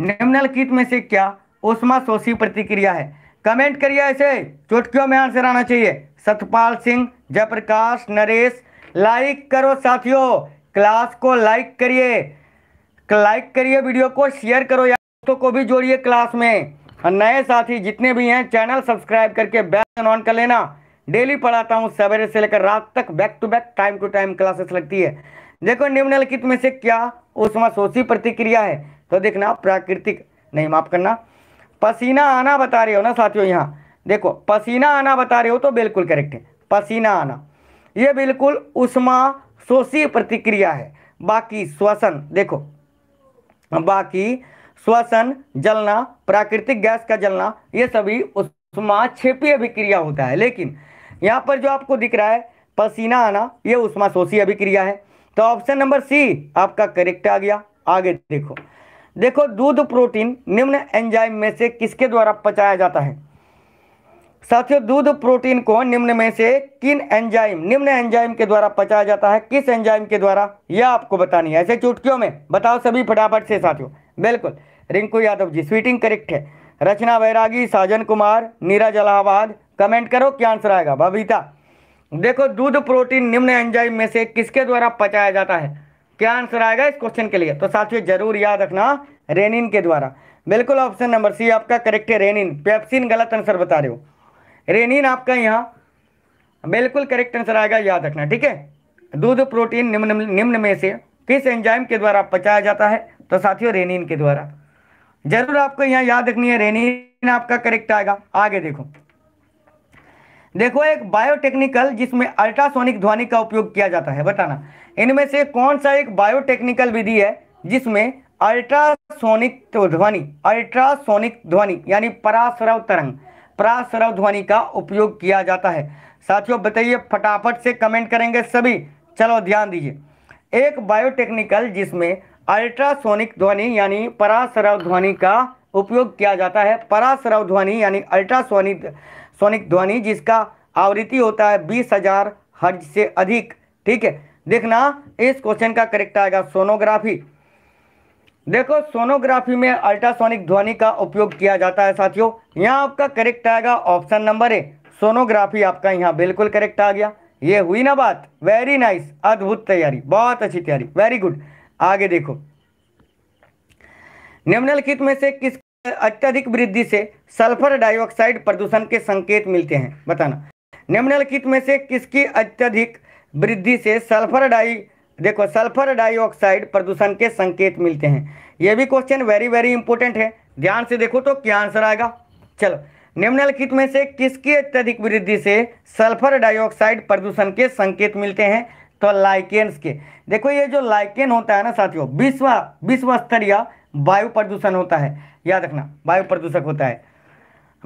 निम्नलिखित में से क्या उष्मा शोषी प्रतिक्रिया है कमेंट करिए ऐसे चुटकियों में आंसर आना चाहिए सतपाल सिंह जयप्रकाश नरेश लाइक करो साथियों क्लास को लाइक करिए लाइक करिए वीडियो को शेयर करो या दोस्तों को भी जोड़िए क्लास में और नए साथी जितने भी हैं चैनल सब्सक्राइब करके बेल ऑन कर लेना डेली पढ़ाता हूँ सवेरे से लेकर रात तक back to back time to time classes लगती है देखो निम्नलिखित में से क्या उष्मा शोषी प्रतिक्रिया है तो देखना प्राकृतिक नहीं माफ करना पसीना आना बता रहे हो ना साथियों यहाँ देखो पसीना आना बता रहे हो तो बिल्कुल करेक्ट है पसीना आना ये बिल्कुल उष्मा शोषी प्रतिक्रिया है बाकी श्वसन देखो बाकी श्वसन जलना प्राकृतिक गैस का जलना ये सभी उष्मा क्षेपीय अभिक्रिया होता है लेकिन यहाँ पर जो आपको दिख रहा है पसीना आना ये उष्मा शोषी अभिक्रिया है तो ऑप्शन नंबर सी आपका करेक्ट आ गया आगे देखो देखो दूध प्रोटीन निम्न एंजाइम में से किसके द्वारा पचाया जाता है साथियों दूध प्रोटीन को निम्न में से किन एंजाइम निम्न एंजाइम के द्वारा पचाया जाता है किस एंजाइम के द्वारा यह आपको बतानी है ऐसे चुटकियों में बताओ सभी फटाफट से साथियों बिल्कुल रिंकू यादव जी स्वीटिंग करेक्ट है रचना वैरागी साजन कुमार नीरज अलाहाबाद कमेंट करो क्या आंसर आएगा बबीता देखो दूध प्रोटीन निम्न एंजाइम में से किसके द्वारा पचाया जाता है क्या आंसर आएगा इस क्वेश्चन के लिए तो साथियों जरूर याद रखना रेनिन के द्वारा बिल्कुल ऑप्शन नंबर सी आपका करेक्ट है रेनिन पेप्सिन गलत आंसर बता रहे हो रेनिन आपका यहाँ बिल्कुल करेक्ट आंसर आएगा याद रखना ठीक है दूध प्रोटीन निम्न निम्न में से किस एंजाइम के द्वारा पचाया जाता है तो साथियों रेनिन के द्वारा जरूर आपको यहाँ याद रखनी है रेनिन आपका करेक्ट आएगा आगे देखो देखो एक बायोटेक्निकल जिसमें अल्ट्रासोनिक ध्वनि का उपयोग किया जाता है बताना इनमें से कौन सा एक बायोटेक्निकल विधि है जिसमें अल्ट्रासोनिक ध्वनि अल्ट्रासोनिक ध्वनि यानी परासरव तरंग परासरव ध्वनि का उपयोग किया जाता है साथियों बताइए फटाफट से कमेंट करेंगे सभी चलो ध्यान दीजिए एक बायोटेक्निकल जिसमें अल्ट्रासोनिक ध्वनि यानी परासरव ध्वनि का उपयोग किया जाता है परासरव ध्वनि यानी अल्ट्रासोनिक सोनिक ध्वनि जिसका आवृत्ति होता है बीस हजार हर्ज से अधिक ठीक है देखना इस क्वेश्चन का करेक्ट आएगा सोनोग्राफी देखो सोनोग्राफी में अल्ट्रासोनिक ध्वनि का उपयोग किया जाता है साथियों यहाँ आपका करेक्ट आएगा ऑप्शन नंबर ए सोनोग्राफी आपका यहाँ बिल्कुल करेक्ट आ गया ये हुई ना बात वेरी नाइस अद्भुत तैयारी बहुत अच्छी तैयारी वेरी गुड आगे देखो निम्नलिखित में से किस अत्यधिक वृद्धि से सल्फर डाइऑक्साइड प्रदूषण के संकेत मिलते हैं बताना निम्नलिखित में से किसकी अत्यधिक वृद्धि से सल्फर डाई देखो सल्फर डाइऑक्साइड प्रदूषण के संकेत मिलते हैं यह भी क्वेश्चन वेरी वेरी इंपॉर्टेंट है ध्यान से देखो तो क्या आंसर आएगा चलो निम्नलिखित में से किसकी अत्यधिक वृद्धि से सल्फर डाइऑक्साइड प्रदूषण के संकेत मिलते हैं तो लाइकेन्स के देखो ये जो लाइकेन होता है ना साथियों विश्व विश्व स्तरीय वायु प्रदूषण होता है याद रखना वायु प्रदूषक होता है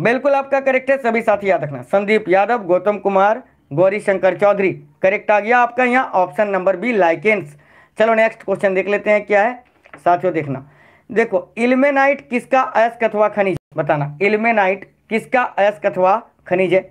बिल्कुल आपका करेक्ट है सभी साथी याद रखना संदीप यादव गौतम कुमार गौरी शंकर चौधरी करेक्ट आ गया आपका यहाँ ऑप्शन नंबर बी लाइकेंस चलो नेक्स्ट क्वेश्चन देख लेते हैं क्या है साथियों देखना देखो इलमेनाइट किसका अयस्क अथवा खनिज बताना इलमेनाइट किसका अयस्क अथवा खनिज है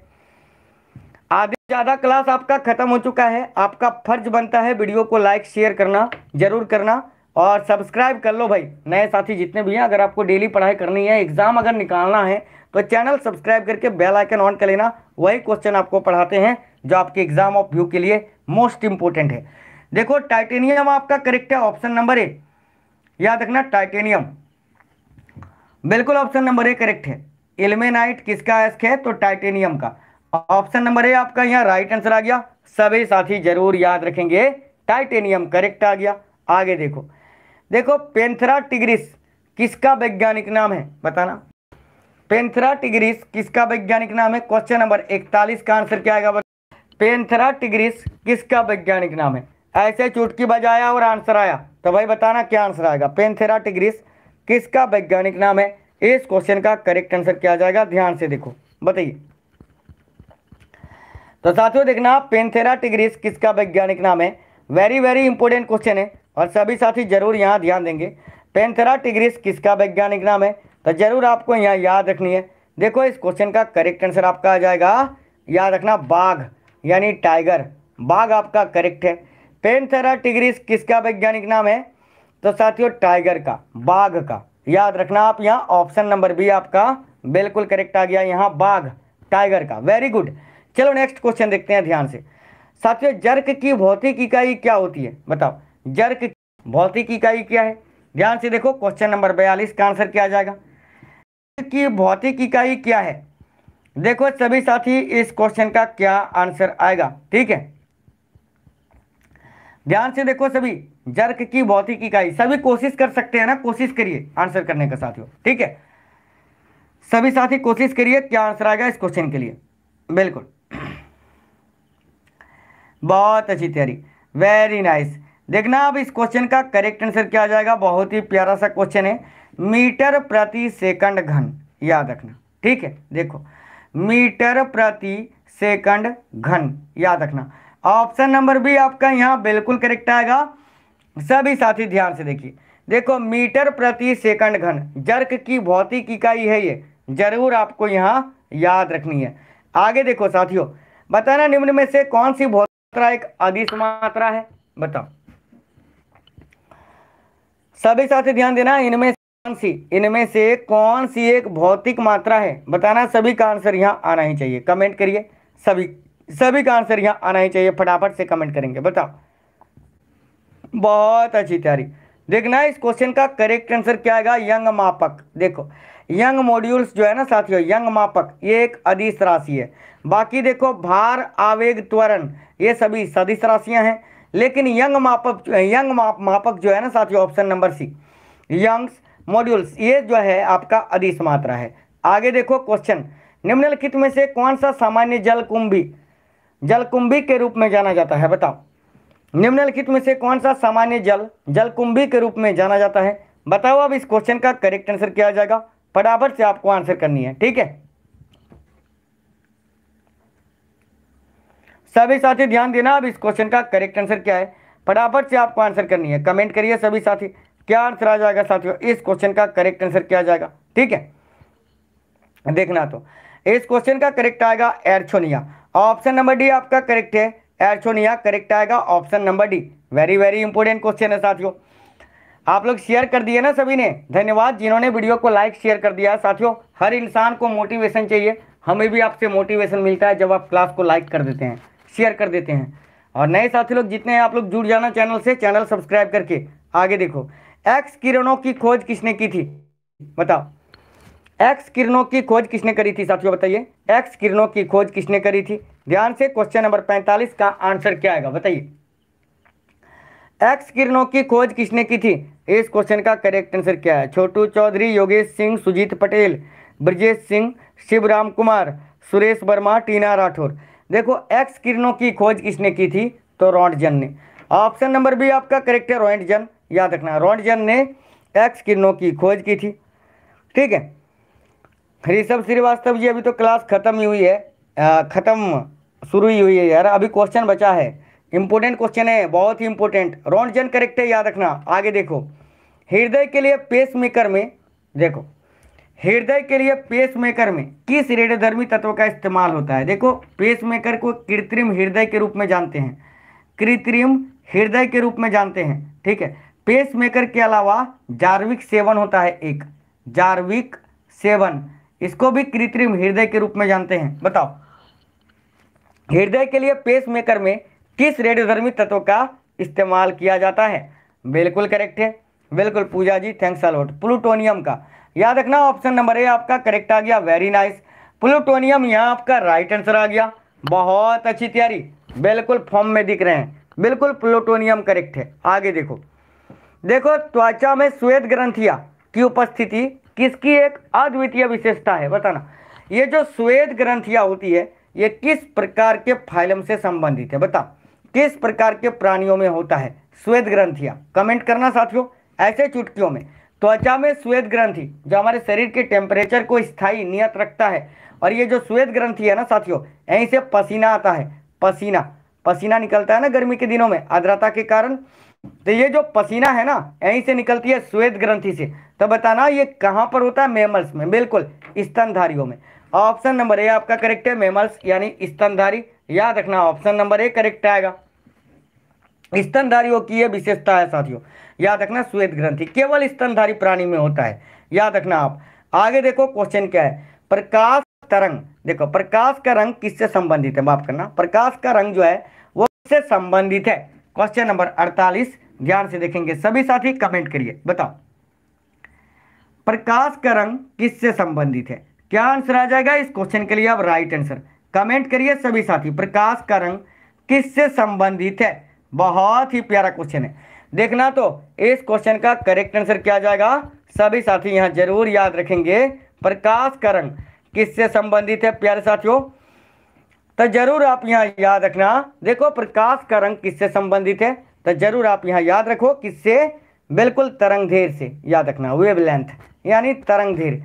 आधे ज़्यादा क्लास आपका खत्म हो चुका है आपका फर्ज बनता है वीडियो को लाइक शेयर करना जरूर करना और सब्सक्राइब कर लो भाई नए साथी जितने भी हैं अगर आपको डेली पढ़ाई करनी है एग्ज़ाम अगर निकालना है तो चैनल सब्सक्राइब करके बेल आइकन ऑन कर लेना वही क्वेश्चन आपको पढ़ाते हैं जो आपके एग्ज़ाम ऑफ व्यू के लिए मोस्ट इंपॉर्टेंट है देखो टाइटेनियम आपका करेक्ट है ऑप्शन नंबर ए याद रखना टाइटेनियम बिल्कुल ऑप्शन नंबर ए करेक्ट है एलमेनाइट किसका एस्क है तो टाइटेनियम का ऑप्शन नंबर ए आपका यहाँ राइट आंसर आ गया सभी साथी जरूर याद रखेंगे टाइटेनियम करेक्ट आ गया आगे देखो देखो पेंथरा टिग्रिस किसका वैज्ञानिक नाम है बताना पेंथरा टिग्रिस किसका वैज्ञानिक नाम है क्वेश्चन नंबर इकतालीस का आंसर क्या आएगा पेंथरा टिग्रिस किसका वैज्ञानिक नाम है ऐसे चुटकी बजाया और आंसर आया तो भाई बताना क्या आंसर आएगा पेंथेरा टिग्रिस किसका वैज्ञानिक नाम है इस क्वेश्चन का करेक्ट आंसर क्या जाएगा ध्यान से देखो बताइए तो साथियों देखना पेंथेरा टिग्रिस किसका वैज्ञानिक नाम है वेरी वेरी इंपॉर्टेंट क्वेश्चन है और सभी साथी जरूर यहाँ ध्यान देंगे पेंथरा टिग्रिस किसका वैज्ञानिक नाम है तो जरूर आपको यहाँ याद रखनी है देखो इस क्वेश्चन का करेक्ट आंसर आपका आ जाएगा याद रखना बाघ यानी टाइगर बाघ आपका करेक्ट है पेंथरा टिग्रिस किसका वैज्ञानिक नाम है तो साथियों टाइगर का बाघ का याद रखना आप यहाँ ऑप्शन नंबर बी आपका बिल्कुल करेक्ट आ गया यहाँ बाघ टाइगर का वेरी गुड चलो नेक्स्ट क्वेश्चन देखते हैं ध्यान से साथियों जर्क की भौतिक इकाई क्या होती है बताओ जर्क भौतिक इकाई क्या है ध्यान से देखो क्वेश्चन नंबर बयालीस का आंसर क्या आ जाएगा की भौतिक इकाई क्या है देखो सभी साथी इस क्वेश्चन का क्या आंसर आएगा ठीक है ध्यान से देखो सभी जर्क की भौतिक इकाई सभी कोशिश कर सकते हैं ना कोशिश करिए आंसर करने का साथियों ठीक है सभी साथी कोशिश करिए क्या आंसर आएगा इस क्वेश्चन के लिए बिल्कुल बहुत अच्छी तैयारी वेरी नाइस देखना अब इस क्वेश्चन का करेक्ट आंसर क्या आ जाएगा बहुत ही प्यारा सा क्वेश्चन है मीटर प्रति सेकंड घन याद रखना ठीक है देखो मीटर प्रति सेकंड घन याद रखना ऑप्शन नंबर भी आपका यहाँ बिल्कुल करेक्ट आएगा सभी साथी ध्यान से देखिए देखो मीटर प्रति सेकंड घन जर्क की भौतिक इकाई है ये जरूर आपको यहाँ याद रखनी है आगे देखो साथियों बताना निम्न में से कौन सी भौतिक मात्रा एक अधिस मात्रा है बताओ सभी साथी ध्यान देना इनमें कौन सी इनमें से कौन सी एक भौतिक मात्रा है बताना सभी का आंसर यहाँ आना ही चाहिए कमेंट करिए सभी सभी का आंसर यहाँ आना ही चाहिए फटाफट से कमेंट करेंगे बताओ बहुत अच्छी तैयारी देखना इस क्वेश्चन का करेक्ट आंसर क्या आएगा यंग मापक देखो यंग मॉड्यूल्स जो है ना साथियों यंग मापक ये एक अधिस राशि है बाकी देखो भार आवेग त्वरण ये सभी सदिश राशियां हैं लेकिन यंग मापक यंग माप, मापक जो है ना साथियों option number C Young's modulus ये जो है आपका अधिस मात्रा है आगे देखो क्वेश्चन निम्नलिखित में से कौन सा सामान्य जलकुंभी जलकुंभी के रूप में जाना जाता है बताओ निम्नलिखित में से कौन सा सामान्य जल जलकुंभी के रूप में जाना जाता है बताओ अब इस क्वेश्चन का करेक्ट आंसर क्या जाएगा फटाफट से आपको आंसर करनी है ठीक है सभी साथी ध्यान देना अब इस क्वेश्चन का करेक्ट आंसर क्या है फटाफट से आपको आंसर करनी है कमेंट करिए सभी साथी क्या आंसर आ जाएगा साथियों इस क्वेश्चन का करेक्ट आंसर क्या जाएगा ठीक है देखना तो इस क्वेश्चन का करेक्ट आएगा एरछोनिया ऑप्शन नंबर डी आपका करेक्ट है एरछोनिया करेक्ट आएगा option number D very very important question है साथियों आप लोग शेयर कर दिए ना सभी ने धन्यवाद जिन्होंने वीडियो को लाइक शेयर कर दिया साथियों हर इंसान को मोटिवेशन चाहिए हमें भी आपसे मोटिवेशन मिलता है जब आप क्लास को लाइक कर देते हैं शेयर कर देते हैं और नए साथी लोग जितने हैं आप लोग जुड़ जाना चैनल से चैनल सब्सक्राइब करके आगे देखो एक्स किरणों की खोज किसने की थी बताओ एक्स किरणों की खोज किसने करी थी साथियों बताइए एक्स किरणों की खोज किसने करी थी ध्यान से क्वेश्चन नंबर 45 का आंसर क्या आएगा बताइए एक्स किरणों की खोज किसने की थी इस क्वेश्चन का करेक्ट आंसर क्या है छोटू चौधरी योगेश सिंह सुजीत पटेल ब्रजेश सिंह शिवराम कुमार सुरेश वर्मा टीना राठौर देखो एक्स किरणों की खोज किसने की थी तो रॉन्टजन ने ऑप्शन नंबर बी आपका करेक्ट है रॉन्टजन याद रखना रॉन्टजन ने एक्स किरणों की खोज की थी ठीक है ऋषभ श्रीवास्तव जी अभी तो क्लास खत्म ही हुई है ख़त्म शुरू ही हुई है यार अभी क्वेश्चन बचा है इंपॉर्टेंट क्वेश्चन है बहुत ही इंपॉर्टेंट रॉन्टजन करेक्ट है याद रखना आगे देखो हृदय के लिए पेस मेकर में देखो हृदय के लिए पेस मेकर में किस रेडियोधर्मी तत्व का इस्तेमाल होता है देखो पेस मेकर को कृत्रिम हृदय के रूप में जानते हैं कृत्रिम हृदय के रूप में जानते हैं ठीक है पेस मेकर के अलावा जार्विक सेवन होता है एक जार्विक सेवन इसको भी कृत्रिम हृदय के रूप में जानते हैं बताओ हृदय के लिए पेस मेकर में किस रेडियोधर्मी तत्व का इस्तेमाल किया जाता है बिल्कुल करेक्ट है बिल्कुल Puja ji thanks a lot plutonium का याद रखना ऑप्शन नंबर ए आपका करेक्ट आ गया वेरी नाइस प्लूटोनियम यहाँ आपका राइट आंसर आ गया बहुत अच्छी तैयारी बिल्कुल फॉर्म में दिख रहे हैं बिल्कुल प्लूटोनियम करेक्ट है आगे देखो देखो त्वचा में श्वेत ग्रंथिया की उपस्थिति किसकी एक अद्वितीय विशेषता है बताना ये जो श्वेत ग्रंथिया होती है ये किस प्रकार के फाइलम से संबंधित है बता किस प्रकार के प्राणियों में होता है श्वेत ग्रंथिया कमेंट करना साथियों ऐसे चुटकियों में त्वचा में श्वेत ग्रंथि जो हमारे शरीर के टेम्परेचर को स्थायी नियत रखता है और ये जो श्वेत ग्रंथि है ना साथियों यहीं से पसीना आता है पसीना पसीना निकलता है ना गर्मी के दिनों में आर्द्रता के कारण तो ये जो पसीना है ना यहीं से निकलती है श्वेत ग्रंथि से तो बताना ये कहाँ पर होता है मेमल्स में बिल्कुल स्तनधारियों में ऑप्शन नंबर ए आपका करेक्ट है मेमल्स यानी स्तनधारी याद रखना ऑप्शन नंबर ए करेक्ट आएगा स्तनधारियों की यह विशेषता है साथियों याद रखना श्वेत ग्रंथि केवल स्तनधारी प्राणी में होता है याद रखना आप आगे देखो क्वेश्चन क्या है प्रकाश तरंग देखो प्रकाश का रंग किससे संबंधित है माफ करना प्रकाश का रंग जो है वो किससे संबंधित है क्वेश्चन नंबर अड़तालीस ध्यान से देखेंगे सभी साथी कमेंट करिए बताओ प्रकाश का रंग किससे संबंधित है क्या आंसर आ जाएगा इस क्वेश्चन के लिए अब राइट आंसर कमेंट करिए सभी साथी प्रकाश का रंग किससे संबंधित है बहुत ही प्यारा क्वेश्चन है देखना तो इस क्वेश्चन का करेक्ट आंसर क्या जाएगा सभी साथी यहाँ जरूर याद रखेंगे प्रकाश करण किससे संबंधित है प्यारे साथियों तो जरूर आप यहाँ याद रखना देखो प्रकाश का रंग किससे संबंधित है तो जरूर आप यहाँ याद रखो किससे बिल्कुल तरंगधेर से याद रखना वेब लेंथ यानी तरंगधेर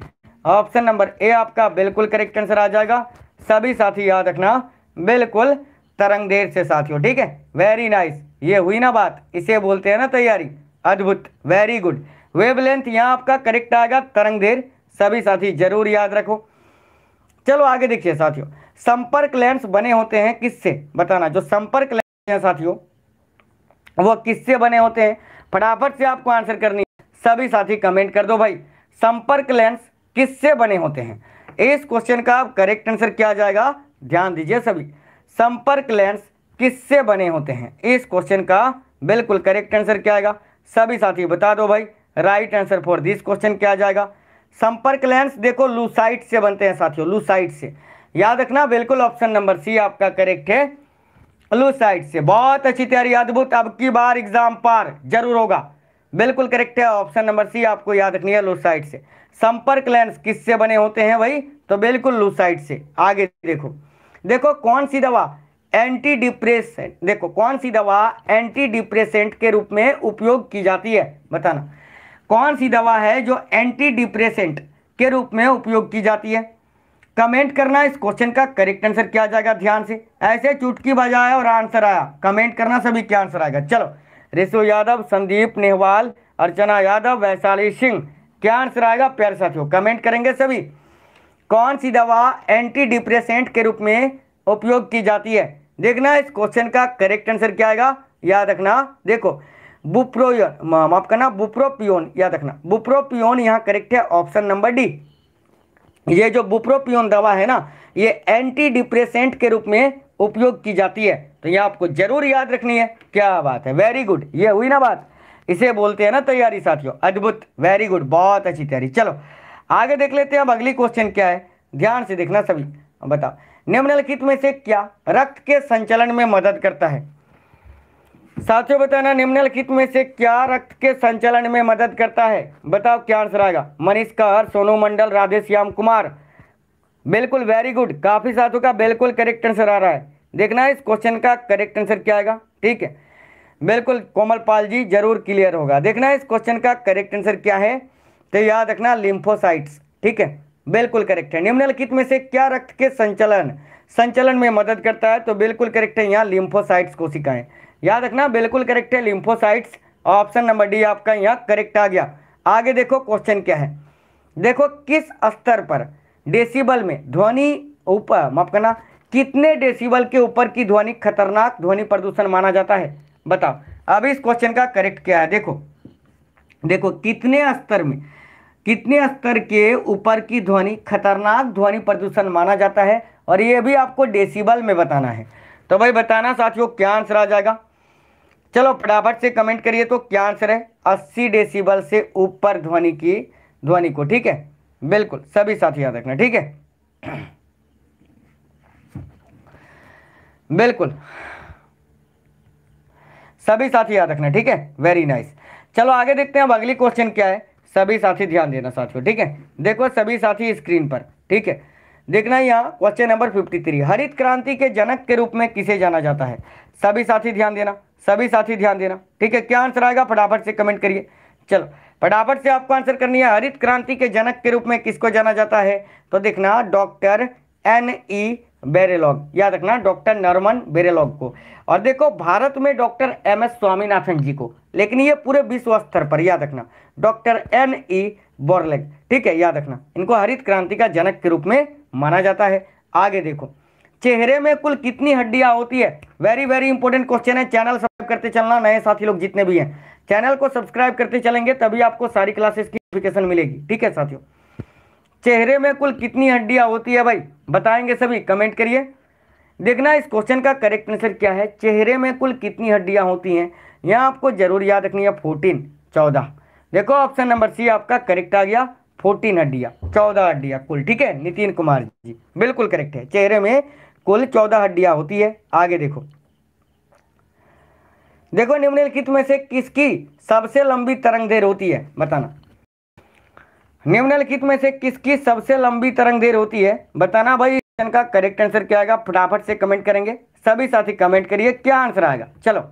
ऑप्शन नंबर ए आपका बिल्कुल करेक्ट आंसर आ जाएगा सभी साथी याद रखना बिल्कुल तरंगधेर से साथियों ठीक है वेरी नाइस ये हुई ना बात इसे बोलते हैं ना तैयारी अद्भुत वेरी गुड वेवलेंथ यहाँ आपका करेक्ट आएगा तरंग देर सभी साथी जरूर याद रखो चलो आगे देखिए साथियों संपर्क लेंस बने होते हैं किससे बताना जो संपर्क लेंस है साथियों वो किससे बने होते हैं फटाफट से आपको आंसर करनी सभी साथी कमेंट कर दो भाई संपर्क लेंस किससे बने होते हैं इस क्वेश्चन का आप करेक्ट आंसर क्या जाएगा ध्यान दीजिए सभी संपर्क लेंस किससे बने होते हैं इस क्वेश्चन का बिल्कुल करेक्ट आंसर क्या आएगा सभी साथी बता दो भाई right answer for this question क्या जाएगा संपर्क लेंस देखो लूसाइट से बनते हैं साथियों लूसाइट से याद रखना बिल्कुल ऑप्शन नंबर सी आपका करेक्ट है लूसाइट से बहुत अच्छी तैयारी अद्भुत अब की बार एग्जाम पार जरूर होगा बिल्कुल करेक्ट है ऑप्शन नंबर सी आपको याद रखनी है लूसाइट से संपर्क लेंस किससे बने होते हैं भाई तो बिल्कुल लूसाइट से आगे देखो देखो कौन सी दवा एंटी डिप्रेसेंट देखो कौन सी दवा एंटी डिप्रेसेंट के रूप में उपयोग की जाती है बताना कौन सी दवा है जो एंटी डिप्रेसेंट के रूप में उपयोग की जाती है कमेंट करना इस क्वेश्चन का करेक्ट आंसर क्या जाएगा ध्यान से ऐसे चुटकी बजाया और आंसर आया कमेंट करना सभी क्या आंसर आएगा चलो रेशो यादव संदीप नेहवाल अर्चना यादव वैशाली सिंह क्या आंसर आएगा प्यार साथियों कमेंट करेंगे सभी कौन सी दवा एंटी डिप्रेसेंट के रूप में उपयोग की जाती है देखना इस क्वेश्चन का करेक्ट आंसर क्या आएगा याद रखना देखो बुप्रोयोन माफ करना बुप्रोपियोन याद रखना बुप्रोपियोन यहाँ करेक्ट है ऑप्शन नंबर डी ये जो बुप्रोपियोन दवा है ना ये एंटी डिप्रेसेंट के रूप में उपयोग की जाती है तो ये आपको जरूर याद रखनी है क्या बात है वेरी गुड ये हुई ना बात इसे बोलते हैं ना तैयारी साथियों अद्भुत वेरी गुड बहुत अच्छी तैयारी चलो आगे देख लेते हैं अब अगली क्वेश्चन क्या है ध्यान से देखना सभी बताओ निम्नलिखित में से क्या रक्त के संचलन में मदद करता है साथियों बताना निम्नलिखित में से क्या रक्त के संचलन में मदद करता है बताओ क्या आंसर आएगा मनीष कहर सोनू मंडल राधेश्याम श्याम कुमार बिल्कुल वेरी गुड काफ़ी साथियों का बिल्कुल करेक्ट आंसर आ रहा है देखना है इस क्वेश्चन का करेक्ट आंसर क्या आएगा ठीक है बिल्कुल कोमल पाल जी जरूर क्लियर होगा देखना है इस क्वेश्चन का करेक्ट आंसर क्या है तो याद रखना लिम्फोसाइट्स ठीक है बिल्कुल करेक्ट है निम्नलिखित में से क्या रक्त के संचलन संचलन में मदद करता है तो बिल्कुल करेक्ट है यहाँ लिम्फोसाइट्स कोशिकाएं याद रखना बिल्कुल करेक्ट है लिम्फोसाइट्स ऑप्शन नंबर डी आपका यहाँ करेक्ट आ गया आगे देखो क्वेश्चन क्या है देखो किस स्तर पर डेसिबल में ध्वनि ऊपर माफ करना कितने डेसिबल के ऊपर की ध्वनि खतरनाक ध्वनि प्रदूषण माना जाता है बताओ अब इस क्वेश्चन का करेक्ट क्या है देखो देखो कितने स्तर में कितने स्तर के ऊपर की ध्वनि खतरनाक ध्वनि प्रदूषण माना जाता है और ये भी आपको डेसिबल में बताना है तो भाई बताना साथियों क्या आंसर आ जाएगा चलो फटाफट से कमेंट करिए तो क्या आंसर है अस्सी डेसीबल से ऊपर ध्वनि की ध्वनि को ठीक है बिल्कुल सभी साथी याद रखना ठीक है बिल्कुल सभी साथी याद रखना ठीक है वेरी नाइस चलो आगे देखते हैं अब अगली क्वेश्चन क्या है सभी साथी ध्यान देना साथियों ठीक है देखो सभी साथी स्क्रीन पर ठीक है देखना यहाँ क्वेश्चन नंबर फिफ्टी थ्री हरित क्रांति के जनक के रूप में किसे जाना जाता है सभी साथी ध्यान देना सभी साथी ध्यान देना ठीक है क्या आंसर आएगा फटाफट से कमेंट करिए चलो फटाफट से आपको आंसर करनी है हरित क्रांति के जनक के रूप में किसको जाना जाता है तो देखना डॉक्टर एन ई बेरेलॉग याद रखना डॉक्टर नर्मन बेरेलॉग को और देखो भारत में doctor M S Swaminathan ji को लेकिन ये पूरे विश्व स्तर पर याद रखना डॉक्टर एन ई बोरलेग ठीक है याद रखना इनको हरित क्रांति का जनक के रूप में माना जाता है आगे देखो चेहरे में कुल कितनी हड्डियां होती है वेरी वेरी इंपॉर्टेंट क्वेश्चन है चैनल सब्सक्राइब करते चलना नए साथी लोग जितने भी हैं चैनल को सब्सक्राइब करते चलेंगे तभी आपको सारी क्लासेस की नोटिफिकेशन मिलेगी ठीक है साथियों चेहरे में कुल कितनी हड्डियां होती है भाई बताएंगे सभी कमेंट करिए देखना इस क्वेश्चन का करेक्ट आंसर क्या है चेहरे में कुल कितनी हड्डियां होती हैं यहाँ आपको जरूर याद रखनी है फोर्टीन चौदह देखो ऑप्शन नंबर सी आपका करेक्ट आ गया फोर्टीन हड्डिया चौदह हड्डिया कुल ठीक है नितिन कुमार जी बिल्कुल करेक्ट है चेहरे में कुल चौदह हड्डिया होती है आगे देखो देखो निम्नलिखित में से किसकी सबसे लंबी तरंग देर होती है बताना निम्नलिखित में से किसकी सबसे लंबी तरंग देर होती है बताना भाई का करेक्ट आंसर क्या आएगा फटाफट से कमेंट करेंगे सभी साथी कमेंट करिए क्या आंसर आएगा चलो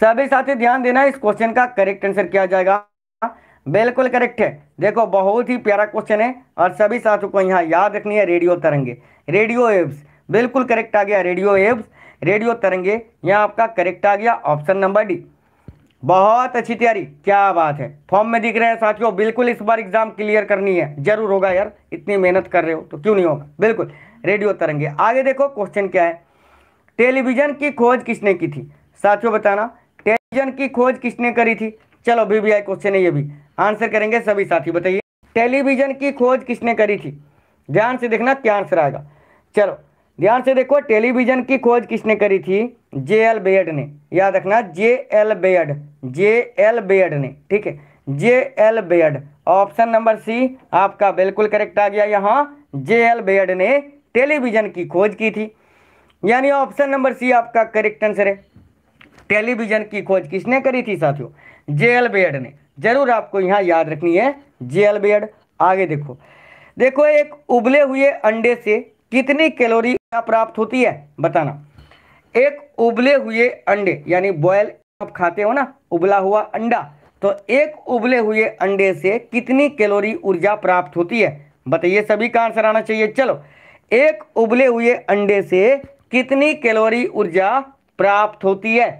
सभी साथी ध्यान देना इस क्वेश्चन का करेक्ट आंसर किया जाएगा बिल्कुल करेक्ट है देखो बहुत ही प्यारा क्वेश्चन है और सभी साथियों को यहाँ याद रखनी है रेडियो तरंगे रेडियो एव्स बिल्कुल करेक्ट आ गया रेडियो एव्स रेडियो तरंगे यहाँ आपका करेक्ट आ गया ऑप्शन नंबर डी बहुत अच्छी तैयारी क्या बात है फॉर्म में दिख रहे हैं साथियों बिल्कुल इस बार एग्जाम क्लियर करनी है जरूर होगा यार इतनी मेहनत कर रहे हो तो क्यों नहीं होगा बिल्कुल रेडियो तरंगे आगे देखो क्वेश्चन क्या है टेलीविजन की खोज किसने की थी साथियों बताना ऑक्सीजन की खोज किसने करी थी चलो बीबीआई क्वेश्चन है ये भी आंसर करेंगे सभी साथी बताइए टेलीविजन की खोज किसने करी थी ध्यान से देखना क्या आंसर आएगा चलो ध्यान से देखो टेलीविजन की खोज किसने करी थी जे एल बेड ने याद रखना J L Baird J L Baird ने ठीक है J L Baird option number C आपका बिल्कुल करेक्ट आ गया यहाँ जे एल बेड ने टेलीविजन की खोज की थी यानी ऑप्शन नंबर सी आपका करेक्ट आंसर है टेलीविज़न की खोज किसने करी थी साथियों जे बेड ने जरूर आपको यहाँ याद रखनी है जेएल बेड आगे देखो देखो एक उबले हुए अंडे से कितनी कैलोरी प्राप्त होती है बताना एक उबले हुए अंडे यानी बॉयल आप खाते हो ना उबला हुआ अंडा तो एक उबले हुए अंडे से कितनी कैलोरी ऊर्जा प्राप्त होती है बताइए सभी का आंसर आना चाहिए चलो एक उबले हुए अंडे से कितनी कैलोरी ऊर्जा प्राप्त होती है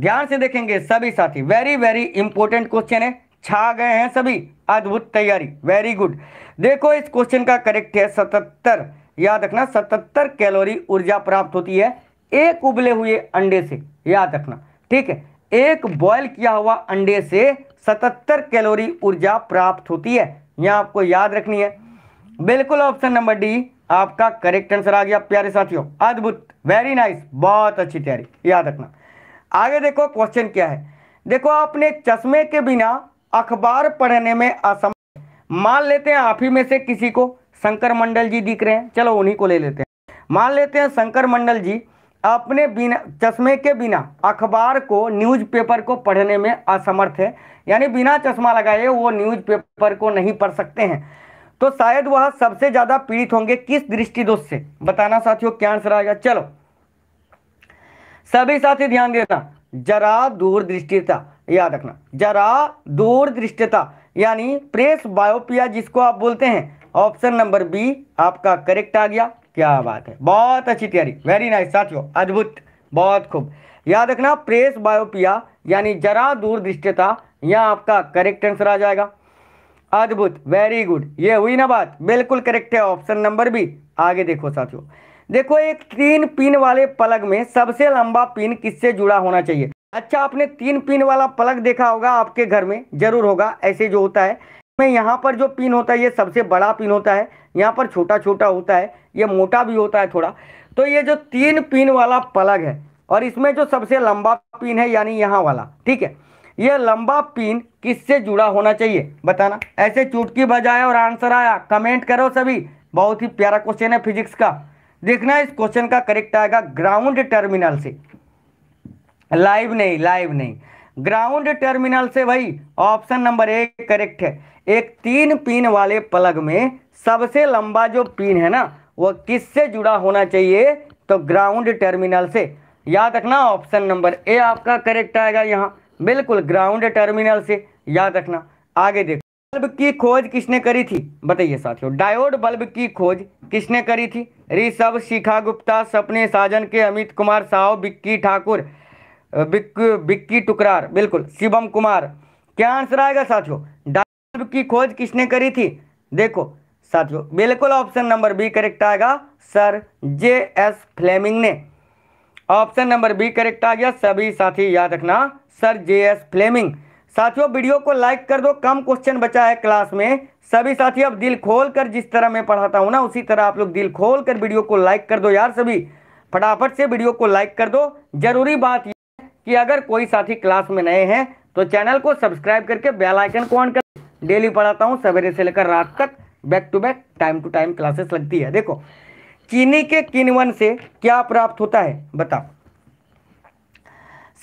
ध्यान से देखेंगे सभी साथी वेरी वेरी इंपॉर्टेंट क्वेश्चन है छा गए हैं सभी अद्भुत तैयारी वेरी गुड देखो इस क्वेश्चन का करेक्ट है सतहत्तर याद रखना सतहत्तर कैलोरी ऊर्जा प्राप्त होती है एक उबले हुए अंडे से याद रखना ठीक है एक बॉयल किया हुआ अंडे से सतहत्तर कैलोरी ऊर्जा प्राप्त होती है यह आपको याद रखनी है बिल्कुल ऑप्शन नंबर डी आपका करेक्ट आंसर आ गया प्यारे साथियों अद्भुत वेरी नाइस बहुत अच्छी तैयारी याद रखना आगे देखो क्वेश्चन क्या है देखो आपने चश्मे के बिना अखबार पढ़ने में असम मान लेते हैं आप ही में से किसी को शंकर मंडल जी दिख रहे हैं चलो उन्हीं को ले लेते हैं मान लेते हैं शंकर मंडल जी अपने बिना चश्मे के बिना अखबार को न्यूज़पेपर को पढ़ने में असमर्थ है यानी बिना चश्मा लगाए वो न्यूज़पेपर को नहीं पढ़ सकते हैं तो शायद वह सबसे ज़्यादा पीड़ित होंगे किस दृष्टि दोष से बताना साथियों क्या आंसर आएगा चलो सभी साथी ध्यान देना जरा दूरदृष्टिता याद रखना जरा दूरदृष्टिता यानी प्रेस बायोपिया जिसको आप बोलते हैं ऑप्शन नंबर बी आपका करेक्ट आ गया क्या बात है बहुत अच्छी तैयारी वेरी नाइस साथियों अद्भुत बहुत खूब याद रखना प्रेस बायोपिया यानी जरा दूरदृष्टिता यहाँ आपका करेक्ट आंसर आ जाएगा अद्भुत वेरी गुड ये हुई ना बात बिल्कुल करेक्ट है ऑप्शन नंबर बी आगे देखो साथियों देखो एक तीन पिन वाले प्लग में सबसे लंबा पिन किससे जुड़ा होना चाहिए अच्छा आपने तीन पिन वाला प्लग देखा होगा आपके घर में जरूर होगा ऐसे जो होता है मैं यहाँ पर जो पिन होता है ये सबसे बड़ा पिन होता है यहाँ पर छोटा छोटा होता है ये मोटा भी होता है थोड़ा तो ये जो तीन पिन वाला प्लग है और इसमें जो सबसे लंबा पिन है यानी यहाँ वाला ठीक है यह लंबा पिन किससे जुड़ा होना चाहिए बताना ऐसे चुटकी बजाए और आंसर आया कमेंट करो सभी बहुत ही प्यारा क्वेश्चन है फिजिक्स का देखना इस क्वेश्चन का करेक्ट आएगा ग्राउंड टर्मिनल से लाइव नहीं लाइव नहीं ग्राउंड टर्मिनल से भाई ऑप्शन नंबर एक करेक्ट है एक तीन पिन वाले प्लग में सबसे लंबा जो पिन है ना वो किससे जुड़ा होना चाहिए तो ग्राउंड टर्मिनल से याद रखना ऑप्शन नंबर ए आपका करेक्ट आएगा यहाँ बिल्कुल ग्राउंड टर्मिनल से याद रखना आगे देखो बल्ब की खोज किसने करी थी बताइए साथियों डायोड बल्ब की खोज किसने करी थी ऋषभ शिखा गुप्ता सपने साजन के अमित कुमार साहु बिक्की ठाकुर बिक्की टुकरार बिल्कुल शिवम कुमार क्या आंसर आएगा साथियों डायोड बल्ब की खोज किसने करी थी देखो साथियों बिल्कुल ऑप्शन नंबर बी करेक्ट आएगा सर जे एस फ्लेमिंग ने ऑप्शन नंबर बी करेक्ट आ गया सभी साथी याद रखना सर जे एस फ्लेमिंग साथियों वीडियो को लाइक कर दो कम क्वेश्चन बचा है क्लास में सभी साथी अब दिल खोल कर जिस तरह मैं पढ़ाता हूँ ना उसी तरह आप लोग दिल खोल कर वीडियो को लाइक कर दो यार सभी फटाफट से वीडियो को लाइक कर दो जरूरी बात यह है कि अगर कोई साथी क्लास में नए हैं तो चैनल को सब्सक्राइब करके बेल आइकन को ऑन कर डेली पढ़ाता हूँ सवेरे से लेकर रात तक back to back time to time classes लगती है देखो चीनी के किनवन से क्या प्राप्त होता है बताओ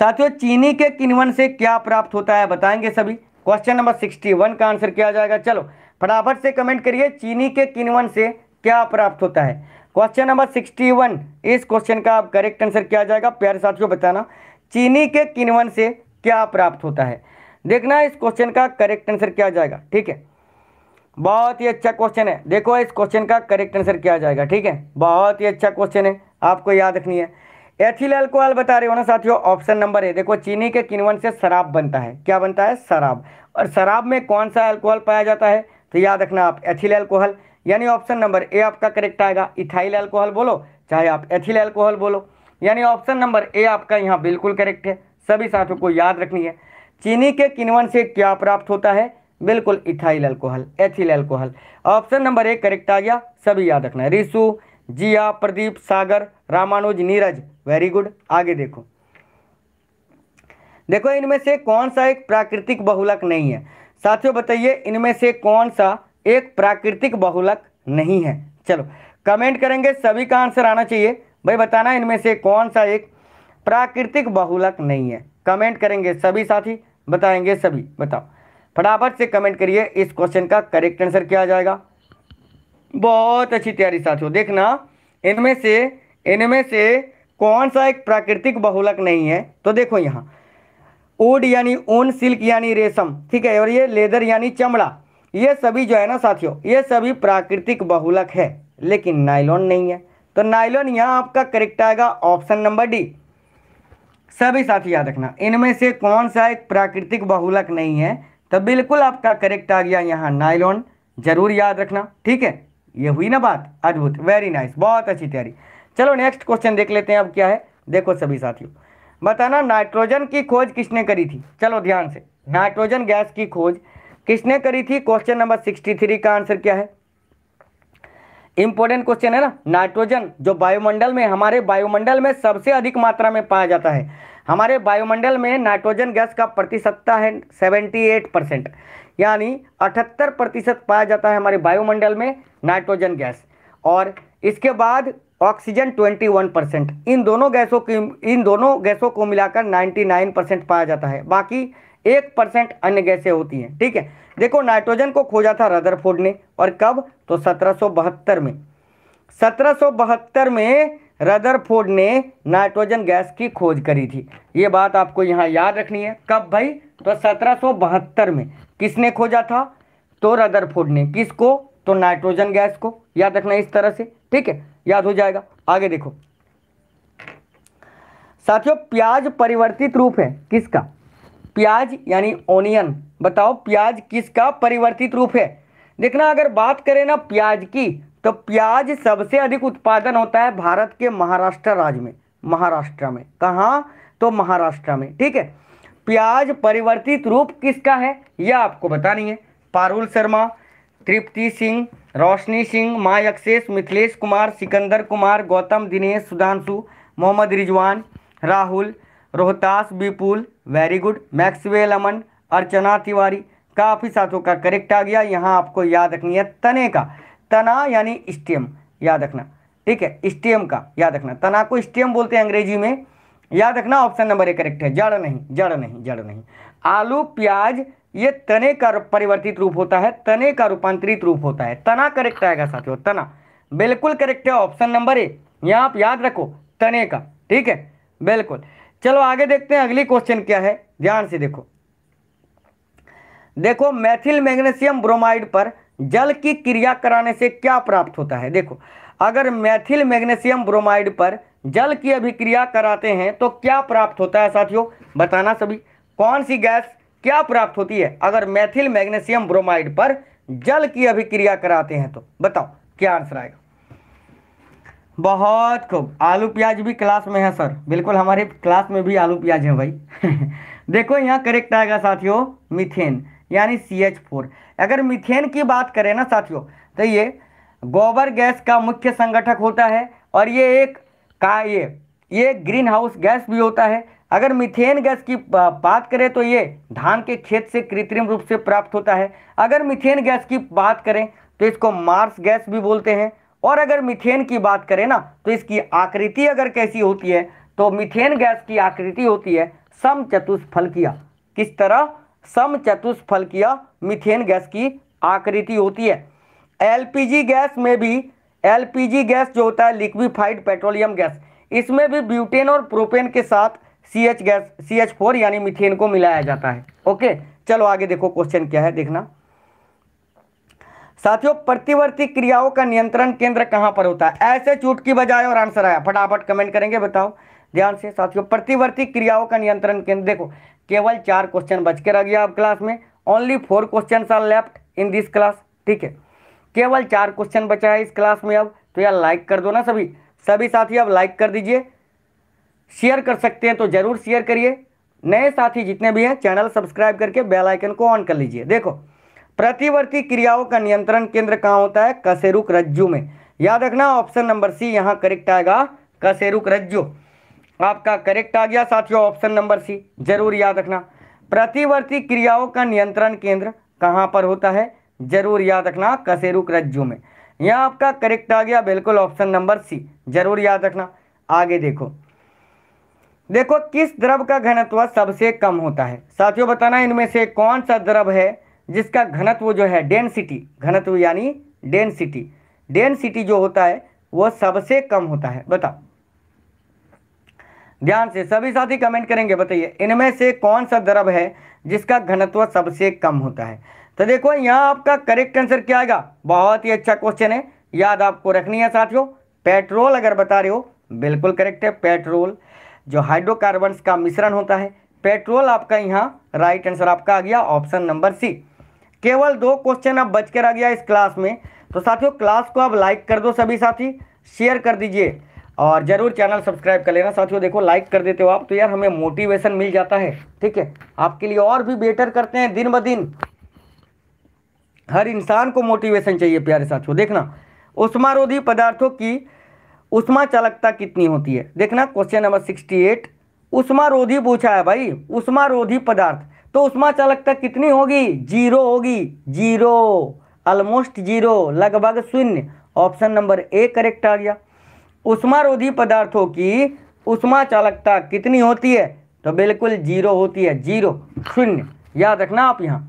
साथियों चीनी के किनवन से क्या प्राप्त होता है बताएंगे सभी क्वेश्चन नंबर सिक्सटी वन का आंसर किया जाएगा चलो फटाफट से कमेंट करिए चीनी के किनवन से क्या प्राप्त होता है क्वेश्चन नंबर सिक्सटी वन इस क्वेश्चन का आप करेक्ट आंसर किया जाएगा प्यारे साथियों बताना चीनी के किनवन से क्या प्राप्त होता है देखना इस क्वेश्चन का करेक्ट आंसर क्या जाएगा ठीक है बहुत ही अच्छा क्वेश्चन है देखो इस क्वेश्चन का करेक्ट आंसर क्या जाएगा ठीक है बहुत ही अच्छा क्वेश्चन है आपको याद रखनी है एथिल एल्कोहल बता रहे हो ना साथियों ऑप्शन नंबर है देखो चीनी के किनवन से शराब बनता है क्या बनता है शराब और शराब में कौन सा एल्कोहल पाया जाता है तो याद रखना आप एथिल एल्कोहल यानी ऑप्शन नंबर ए आपका करेक्ट आएगा इथाइल एल्कोहल बोलो चाहे आप एथिल एल्कोहल बोलो यानी ऑप्शन नंबर ए आपका यहाँ बिल्कुल करेक्ट है सभी साथियों को याद रखनी है चीनी के किनवन से क्या प्राप्त होता है बिल्कुल ethyl alcohol ethyl alcohol option number A correct आ गया सभी याद रखना है रिशु जिया प्रदीप सागर रामानुज नीरज वेरी गुड आगे देखो देखो इनमें से कौन सा एक प्राकृतिक बहुलक नहीं है साथियों बताइए इनमें से कौन सा एक प्राकृतिक बहुलक नहीं है चलो कमेंट करेंगे सभी का आंसर आना चाहिए भाई बताना इनमें से कौन सा एक प्राकृतिक बहुलक नहीं है कमेंट करेंगे सभी साथी बताएंगे सभी बताओ फटाफट से कमेंट करिए इस क्वेश्चन का करेक्ट आंसर क्या आ जाएगा बहुत अच्छी तैयारी साथियों देखना इनमें से इनमें से कौन सा एक प्राकृतिक बहुलक नहीं है तो देखो यहाँ ऊड यानी ऊन सिल्क यानी रेशम ठीक है और ये लेदर यानी चमड़ा ये सभी जो है ना साथियों ये सभी प्राकृतिक बहुलक है लेकिन नाइलॉन नहीं है तो नाइलॉन यहाँ आपका करेक्ट आएगा ऑप्शन नंबर डी सभी साथी याद रखना इनमें से कौन सा एक प्राकृतिक बहुलक नहीं है तो बिल्कुल आपका करेक्ट आ गया यहाँ नाइलॉन जरूर याद रखना ठीक है ये हुई ना बात अद्भुत वेरी नाइस बहुत अच्छी तैयारी चलो नेक्स्ट क्वेश्चन देख लेते हैं अब क्या है देखो सभी साथियों बताना नाइट्रोजन की खोज किसने करी थी चलो ध्यान से नाइट्रोजन गैस की खोज किसने करी थी क्वेश्चन नंबर सिक्सटी थ्री का आंसर क्या है इंपॉर्टेंट क्वेश्चन है ना नाइट्रोजन जो वायुमंडल में हमारे वायुमंडल में सबसे अधिक मात्रा में पाया जाता है हमारे वायुमंडल में नाइट्रोजन गैस का प्रतिशतता है एट परसेंट यानी अठहत्तर प्रतिशत पाया जाता है हमारे वायुमंडल में नाइट्रोजन गैस और इसके बाद ऑक्सीजन 21 परसेंट इन दोनों गैसों की इन दोनों गैसों को मिलाकर 99 परसेंट पाया जाता है बाकी एक परसेंट अन्य गैसें होती हैं ठीक है देखो नाइट्रोजन को खोजा था रदरफोर्ड ने और कब तो सत्रह में सत्रह में रदरफोर्ड ने नाइट्रोजन गैस की खोज करी थी ये बात आपको यहाँ याद रखनी है कब भाई तो सत्रह में किसने खोजा था तो रदरफोर्ड ने किसको तो नाइट्रोजन गैस को याद रखना इस तरह से ठीक है याद हो जाएगा आगे देखो साथियों प्याज परिवर्तित रूप है किसका प्याज यानी ओनियन बताओ प्याज किसका परिवर्तित रूप है देखना अगर बात करें ना प्याज की तो प्याज सबसे अधिक उत्पादन होता है भारत के महाराष्ट्र राज्य में महाराष्ट्र में कहा तो महाराष्ट्र में ठीक है प्याज परिवर्तित रूप किसका है यह आपको बतानी है पारुल शर्मा तृप्ति सिंह रोशनी सिंह मायक्सेस Mithilesh Kumar Sikandar Kumar Gautam Dinesh Sudhanshu Mohammad Rizwan Rahul Rohtas Vipul very good Maxwell Aman Archana Tiwari काफ़ी साथों का करेक्ट आ गया यहाँ आपको याद रखनी है तने का तना यानी स्टेम याद रखना ठीक है स्टेम का याद रखना तना को स्टेम बोलते हैं अंग्रेजी में याद रखना ऑप्शन नंबर ए करेक्ट है जड़ नहीं जड़ नहीं जड़ नहीं आलू प्याज ये तने का परिवर्तित रूप होता है तने का रूपांतरित रूप होता है तना करेक्ट आएगा साथियों तना बिल्कुल करेक्ट है ऑप्शन नंबर ए यहाँ आप याद रखो तने का ठीक है बिल्कुल चलो आगे देखते हैं अगली क्वेश्चन क्या है ध्यान से देखो देखो मैथिल मैग्नेशियम ब्रोमाइड पर जल की क्रिया कराने से क्या प्राप्त होता है देखो अगर मैथिल मैग्नेशियम ब्रोमाइड पर जल की अभिक्रिया कराते हैं तो क्या प्राप्त होता है साथियों बताना सभी कौन सी गैस क्या प्राप्त होती है अगर मैथिल मैग्नेशियम ब्रोमाइड पर जल की अभिक्रिया कराते हैं तो बताओ क्या आंसर आएगा बहुत खूब आलू प्याज भी क्लास में है सर बिल्कुल हमारे क्लास में भी आलू प्याज है भाई देखो यहाँ करेक्ट आएगा साथियों मिथेन यानी सी एच फोर अगर मिथेन की बात करें ना साथियों तो ये गोबर गैस का मुख्य संगठक होता है और ये एक का ये ये ग्रीन हाउस गैस भी होता है अगर मिथेन गैस की बात करें तो ये धान के खेत से कृत्रिम रूप से प्राप्त होता है अगर मिथेन गैस की बात करें तो इसको मार्स गैस भी बोलते हैं और अगर मिथेन की बात करें ना तो इसकी आकृति अगर कैसी होती है तो मिथेन गैस की आकृति होती है सम चतुष्फलकिया किस तरह सम चतुष्फलकिया मिथेन गैस की आकृति होती है एलपीजी गैस में भी एलपीजी गैस जो होता है लिक्विफाइड पेट्रोलियम गैस इसमें भी ब्यूटेन और प्रोपेन के साथ C H gas C H four यानी मिथेन को मिलाया जाता है ओके चलो आगे देखो क्वेश्चन क्या है देखना साथियों प्रतिवर्ती क्रियाओं का नियंत्रण केंद्र कहां पर होता है ऐसे चूट की बजाय और आंसर आया फटाफट कमेंट करेंगे बताओ ध्यान से साथियों प्रतिवर्ती क्रियाओं का नियंत्रण केंद्र देखो केवल चार क्वेश्चन बच के रह गया अब क्लास में only four question are left in this class ठीक है केवल चार क्वेश्चन बचा है इस क्लास में अब तो यार लाइक कर दो ना सभी सभी साथी अब लाइक कर दीजिए शेयर कर सकते हैं तो ज़रूर शेयर करिए नए साथी जितने भी हैं चैनल सब्सक्राइब करके बेल आइकन को ऑन कर लीजिए देखो प्रतिवर्ती क्रियाओं का नियंत्रण केंद्र कहाँ होता है कसेरुक रज्जु में याद रखना ऑप्शन नंबर सी यहाँ करेक्ट आएगा कसेरुक रज्जु आपका करेक्ट आ गया साथियों ऑप्शन नंबर सी जरूर याद रखना प्रतिवर्ती क्रियाओं का नियंत्रण केंद्र कहाँ पर होता है जरूर याद रखना कसेरुक रज्जु में यहाँ आपका करेक्ट आ गया बिल्कुल ऑप्शन नंबर सी जरूर याद रखना आगे देखो देखो किस द्रव का घनत्व सबसे कम होता है साथियों बताना इनमें से कौन सा द्रव है जिसका घनत्व जो है डेंसिटी घनत्व यानी डेंसिटी डेंसिटी जो होता है वो सबसे कम होता है बताओ ध्यान से सभी साथी कमेंट करेंगे बताइए इनमें से कौन सा द्रव है जिसका घनत्व सबसे कम होता है तो देखो यहाँ आपका करेक्ट आंसर क्या आएगा बहुत ही अच्छा क्वेश्चन है याद आपको रखनी है साथियों पेट्रोल अगर बता रहे हो बिल्कुल करेक्ट है पेट्रोल जो हाइड्रोकार्बन का मिश्रण होता है पेट्रोल आपका यहाँ राइट आंसर आपका आ गया ऑप्शन नंबर सी केवल दो क्वेश्चन अब बचकर आ गया इस क्लास में तो साथियों क्लास को आप लाइक कर दो सभी साथी शेयर कर दीजिए और ज़रूर चैनल सब्सक्राइब कर लेना साथियों देखो लाइक कर देते हो आप तो यार हमें मोटिवेशन मिल जाता है ठीक है आपके लिए और भी बेटर करते हैं दिन ब दिन हर इंसान को मोटिवेशन चाहिए प्यारे साथियों देखना उष्मारोधी पदार्थों की उष्मा चालकता कितनी होती है देखना क्वेश्चन नंबर सिक्सटी एट उष्मा रोधी पूछा है भाई उष्मा रोधी पदार्थ तो उष्मा चालकता कितनी होगी जीरो होगी जीरो ऑलमोस्ट जीरो लगभग शून्य ऑप्शन नंबर ए करेक्ट आ गया उष्मा रोधी पदार्थों की उष्मा चालकता कितनी होती है तो बिल्कुल जीरो होती है जीरो शून्य याद रखना आप यहाँ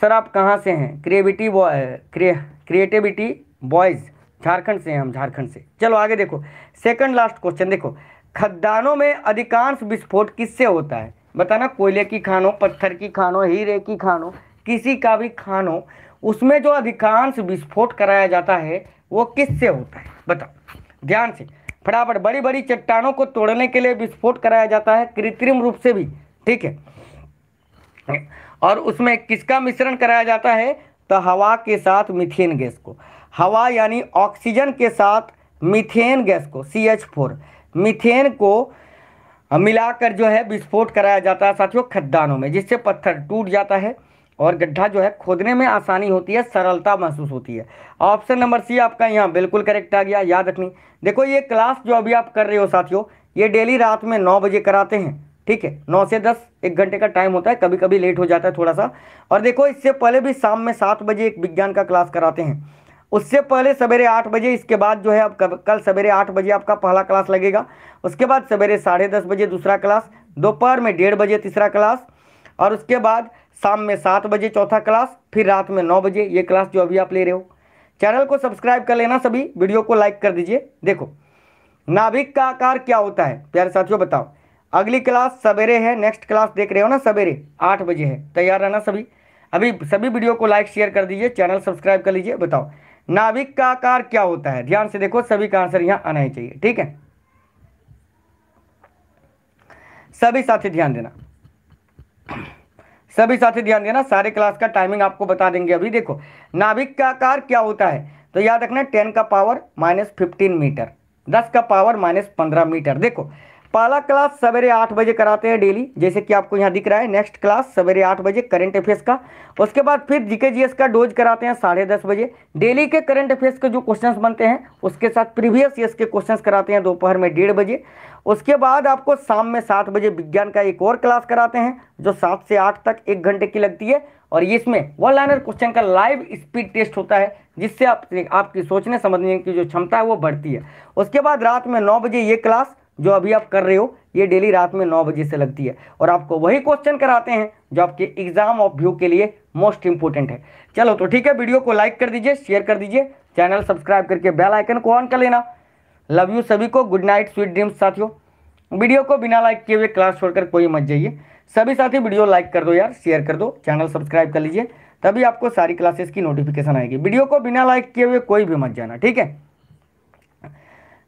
सर आप कहाँ से हैं creativity boy creativity boys Jharkhand से हैं हम झारखंड से चलो आगे देखो सेकंड लास्ट क्वेश्चन देखो खदानों में अधिकांश विस्फोट किससे होता है बताना कोयले की खानों पत्थर की खानों हीरे की खानों किसी का भी खानों उसमें जो अधिकांश विस्फोट कराया जाता है वो किससे होता है बताओ ध्यान से फटाफट बड़ी बड़ी चट्टानों को तोड़ने के लिए विस्फोट कराया जाता है कृत्रिम रूप से भी ठीक है और उसमें किसका मिश्रण कराया जाता है तो हवा के साथ मिथेन गैस को हवा यानी ऑक्सीजन के साथ मिथेन गैस को सी एच फोर मिथेन को मिलाकर जो है विस्फोट कराया जाता है साथियों खद्दानों में जिससे पत्थर टूट जाता है और गड्ढा जो है खोदने में आसानी होती है सरलता महसूस होती है ऑप्शन नंबर सी आपका यहाँ बिल्कुल करेक्ट आ गया याद रखनी देखो ये क्लास जो अभी आप कर रहे हो साथियों ये डेली रात में नौ बजे कराते हैं ठीक है नौ से दस एक घंटे का टाइम होता है कभी कभी लेट हो जाता है थोड़ा सा और देखो इससे पहले भी शाम में सात बजे एक विज्ञान का क्लास कराते हैं उससे पहले सवेरे आठ बजे इसके बाद जो है आप कल सवेरे आठ बजे आपका पहला क्लास लगेगा उसके बाद सवेरे साढ़े दस बजे दूसरा क्लास दोपहर में डेढ़ बजे तीसरा क्लास और उसके बाद शाम में सात बजे चौथा क्लास फिर रात में नौ बजे ये क्लास जो अभी आप ले रहे हो चैनल को सब्सक्राइब कर लेना सभी वीडियो को लाइक कर दीजिए देखो नाभिक का आकार क्या होता है प्यारे साथियों बताओ अगली क्लास सवेरे है नेक्स्ट क्लास देख रहे हो ना सवेरे आठ बजे है तैयार रहना सभी अभी सभी वीडियो को लाइक शेयर कर दीजिए चैनल सब्सक्राइब कर लीजिए बताओ नाभिक का आकार क्या होता है ध्यान से देखो सभी का आंसर यहां आना ही चाहिए ठीक है सभी साथी ध्यान देना सभी साथी ध्यान देना सारे क्लास का टाइमिंग आपको बता देंगे अभी देखो नाभिक का आकार क्या होता है तो याद रखना टेन का पावर माइनस फिफ्टीन मीटर दस का पावर माइनस पंद्रह मीटर देखो पहला क्लास सवेरे आठ बजे कराते हैं डेली जैसे कि आपको यहाँ दिख रहा है नेक्स्ट क्लास सवेरे आठ बजे करंट अफेयर्स का उसके बाद फिर जीके जीएस का डोज कराते हैं साढ़े दस बजे डेली के करंट अफेयर्स के जो क्वेश्चंस बनते हैं उसके साथ प्रीवियस ईयर्स के क्वेश्चंस कराते हैं दोपहर में डेढ़ बजे उसके बाद आपको शाम में सात बजे विज्ञान का एक और क्लास कराते हैं जो सात से आठ तक एक घंटे की लगती है और इसमें वन लाइनर क्वेश्चन का लाइव स्पीड टेस्ट होता है जिससे आप आपकी सोचने समझने की जो क्षमता है वो बढ़ती है उसके बाद रात में नौ बजे ये क्लास जो अभी आप कर रहे हो ये डेली रात में नौ बजे से लगती है और आपको वही क्वेश्चन कराते हैं जो आपके एग्जाम ऑफ व्यू के लिए मोस्ट इंपॉर्टेंट है चलो तो ठीक है वीडियो को लाइक कर दीजिए शेयर कर दीजिए चैनल सब्सक्राइब करके बेल आइकन को ऑन कर लेना लव यू सभी को गुड नाइट स्वीट ड्रीम्स साथियों वीडियो को बिना लाइक किए हुए क्लास छोड़कर कोई मत जाइए सभी साथी वीडियो लाइक कर दो यार शेयर कर दो चैनल सब्सक्राइब कर लीजिए तभी आपको सारी क्लासेस की नोटिफिकेशन आएगी वीडियो को बिना लाइक किए हुए कोई भी मत जाना ठीक है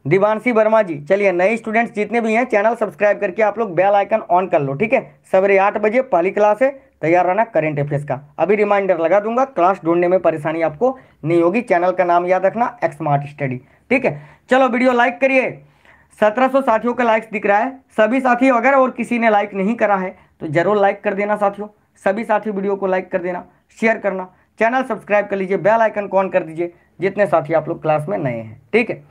दिवानसी वर्मा जी चलिए नए स्टूडेंट्स जितने भी हैं चैनल सब्सक्राइब करके आप लोग बेल आइकन ऑन कर लो ठीक है सवेरे आठ बजे पहली क्लास है तैयार रहना करेंट अफेयर्स का अभी रिमाइंडर लगा दूंगा क्लास ढूंढने में परेशानी आपको नहीं होगी चैनल का नाम याद रखना एक्समार्ट स्टडी ठीक है चलो वीडियो लाइक करिए सत्रह साथियों का लाइक्स दिख रहा है सभी साथी अगर और किसी ने लाइक नहीं करा है तो जरूर लाइक कर देना साथियों सभी साथी वीडियो को लाइक कर देना शेयर करना चैनल सब्सक्राइब कर लीजिए बेल आइकन को ऑन कर दीजिए जितने साथी आप लोग क्लास में नए हैं ठीक है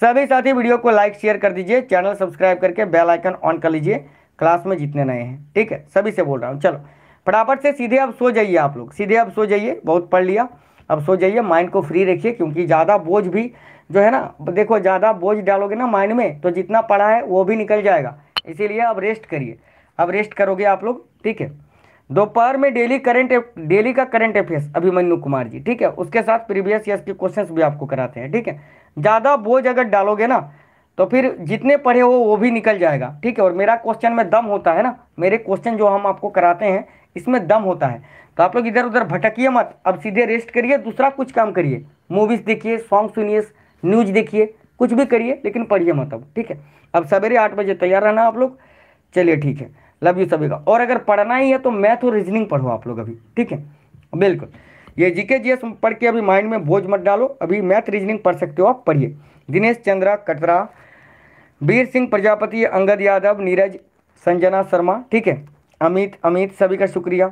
सभी साथी वीडियो को लाइक शेयर कर दीजिए चैनल सब्सक्राइब करके बेल आइकन ऑन कर लीजिए क्लास में जितने नए हैं ठीक है सभी से बोल रहा हूँ चलो फटाफट से सीधे अब सो जाइए आप लोग सीधे अब सो जाइए बहुत पढ़ लिया अब सो जाइए माइंड को फ्री रखिए क्योंकि ज़्यादा बोझ भी जो है ना देखो ज़्यादा बोझ डालोगे ना माइंड में तो जितना पढ़ा है वो भी निकल जाएगा इसीलिए अब रेस्ट करिए अब रेस्ट करोगे आप लोग ठीक है दोपहर में डेली करंट डेली का करंट अफेयर्स अभिमन्यु कुमार जी ठीक है उसके साथ प्रीवियस ईयर के क्वेश्चंस भी आपको कराते हैं ठीक है ज़्यादा बोझ अगर डालोगे ना तो फिर जितने पढ़े हो वो भी निकल जाएगा ठीक है और मेरा क्वेश्चन में दम होता है ना मेरे क्वेश्चन जो हम आपको कराते हैं इसमें दम होता है तो आप लोग इधर उधर भटकिए मत अब सीधे रेस्ट करिए दूसरा कुछ काम करिए मूवीज़ देखिए सॉन्ग सुनिए न्यूज देखिए कुछ भी करिए लेकिन पढ़िए मत अब ठीक है अब सवेरे आठ बजे तैयार रहना आप लोग चलिए ठीक है लव यू सभी का और अगर पढ़ना ही है तो मैथ और रीजनिंग पढ़ो आप लोग अभी ठीक है बिल्कुल ये जीके जीएस पढ़ के अभी माइंड में बोझ मत डालो अभी मैथ रीजनिंग पढ़ सकते हो आप पढ़िए दिनेश चंद्रा कटरा वीर सिंह प्रजापति अंगद यादव नीरज संजना शर्मा ठीक है अमित अमित सभी का शुक्रिया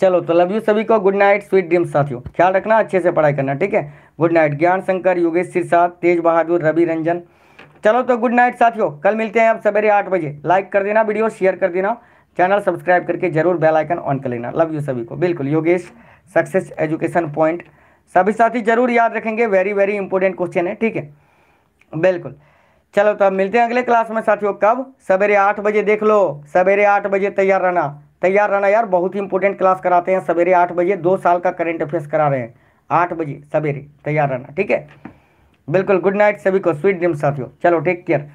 चलो तो लव यू सभी को गुड नाइट स्वीट ड्रीम्स साथियों ख्याल रखना अच्छे से पढ़ाई करना ठीक है गुड नाइट ज्ञान शंकर योगेश सिरसाद तेज बहादुर रवि रंजन चलो तो गुड नाइट साथियों कल मिलते हैं आप सवेरे आठ बजे लाइक कर देना वीडियो शेयर कर देना चैनल सब्सक्राइब करके जरूर बेल आइकन ऑन कर लेना लव यू सभी को बिल्कुल योगेश सक्सेस एजुकेशन पॉइंट सभी साथी जरूर याद रखेंगे वेरी वेरी इंपॉर्टेंट क्वेश्चन है ठीक है बिल्कुल चलो तो अब मिलते हैं अगले क्लास में साथियों कब सवेरे आठ बजे देख लो सवेरे आठ बजे तैयार रहना तैयार रहना यार बहुत ही इंपॉर्टेंट क्लास कराते हैं सवेरे आठ बजे दो साल का करेंट अफेयर्स करा रहे हैं आठ बजे सवेरे तैयार रहना ठीक है बिल्कुल गुड नाइट सभी को स्वीट ड्रीम्स साथियों चलो टेक केयर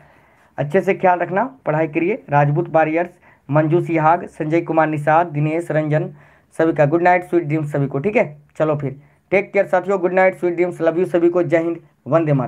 अच्छे से ख्याल रखना पढ़ाई करिए राजपूत बारियर्स मंजू सिहाग संजय कुमार निषाद दिनेश रंजन सभी का गुड नाइट स्वीट ड्रीम्स सभी को ठीक है चलो फिर टेक केयर साथियों good night sweet dreams love you सभी को जय हिंद वंदे मात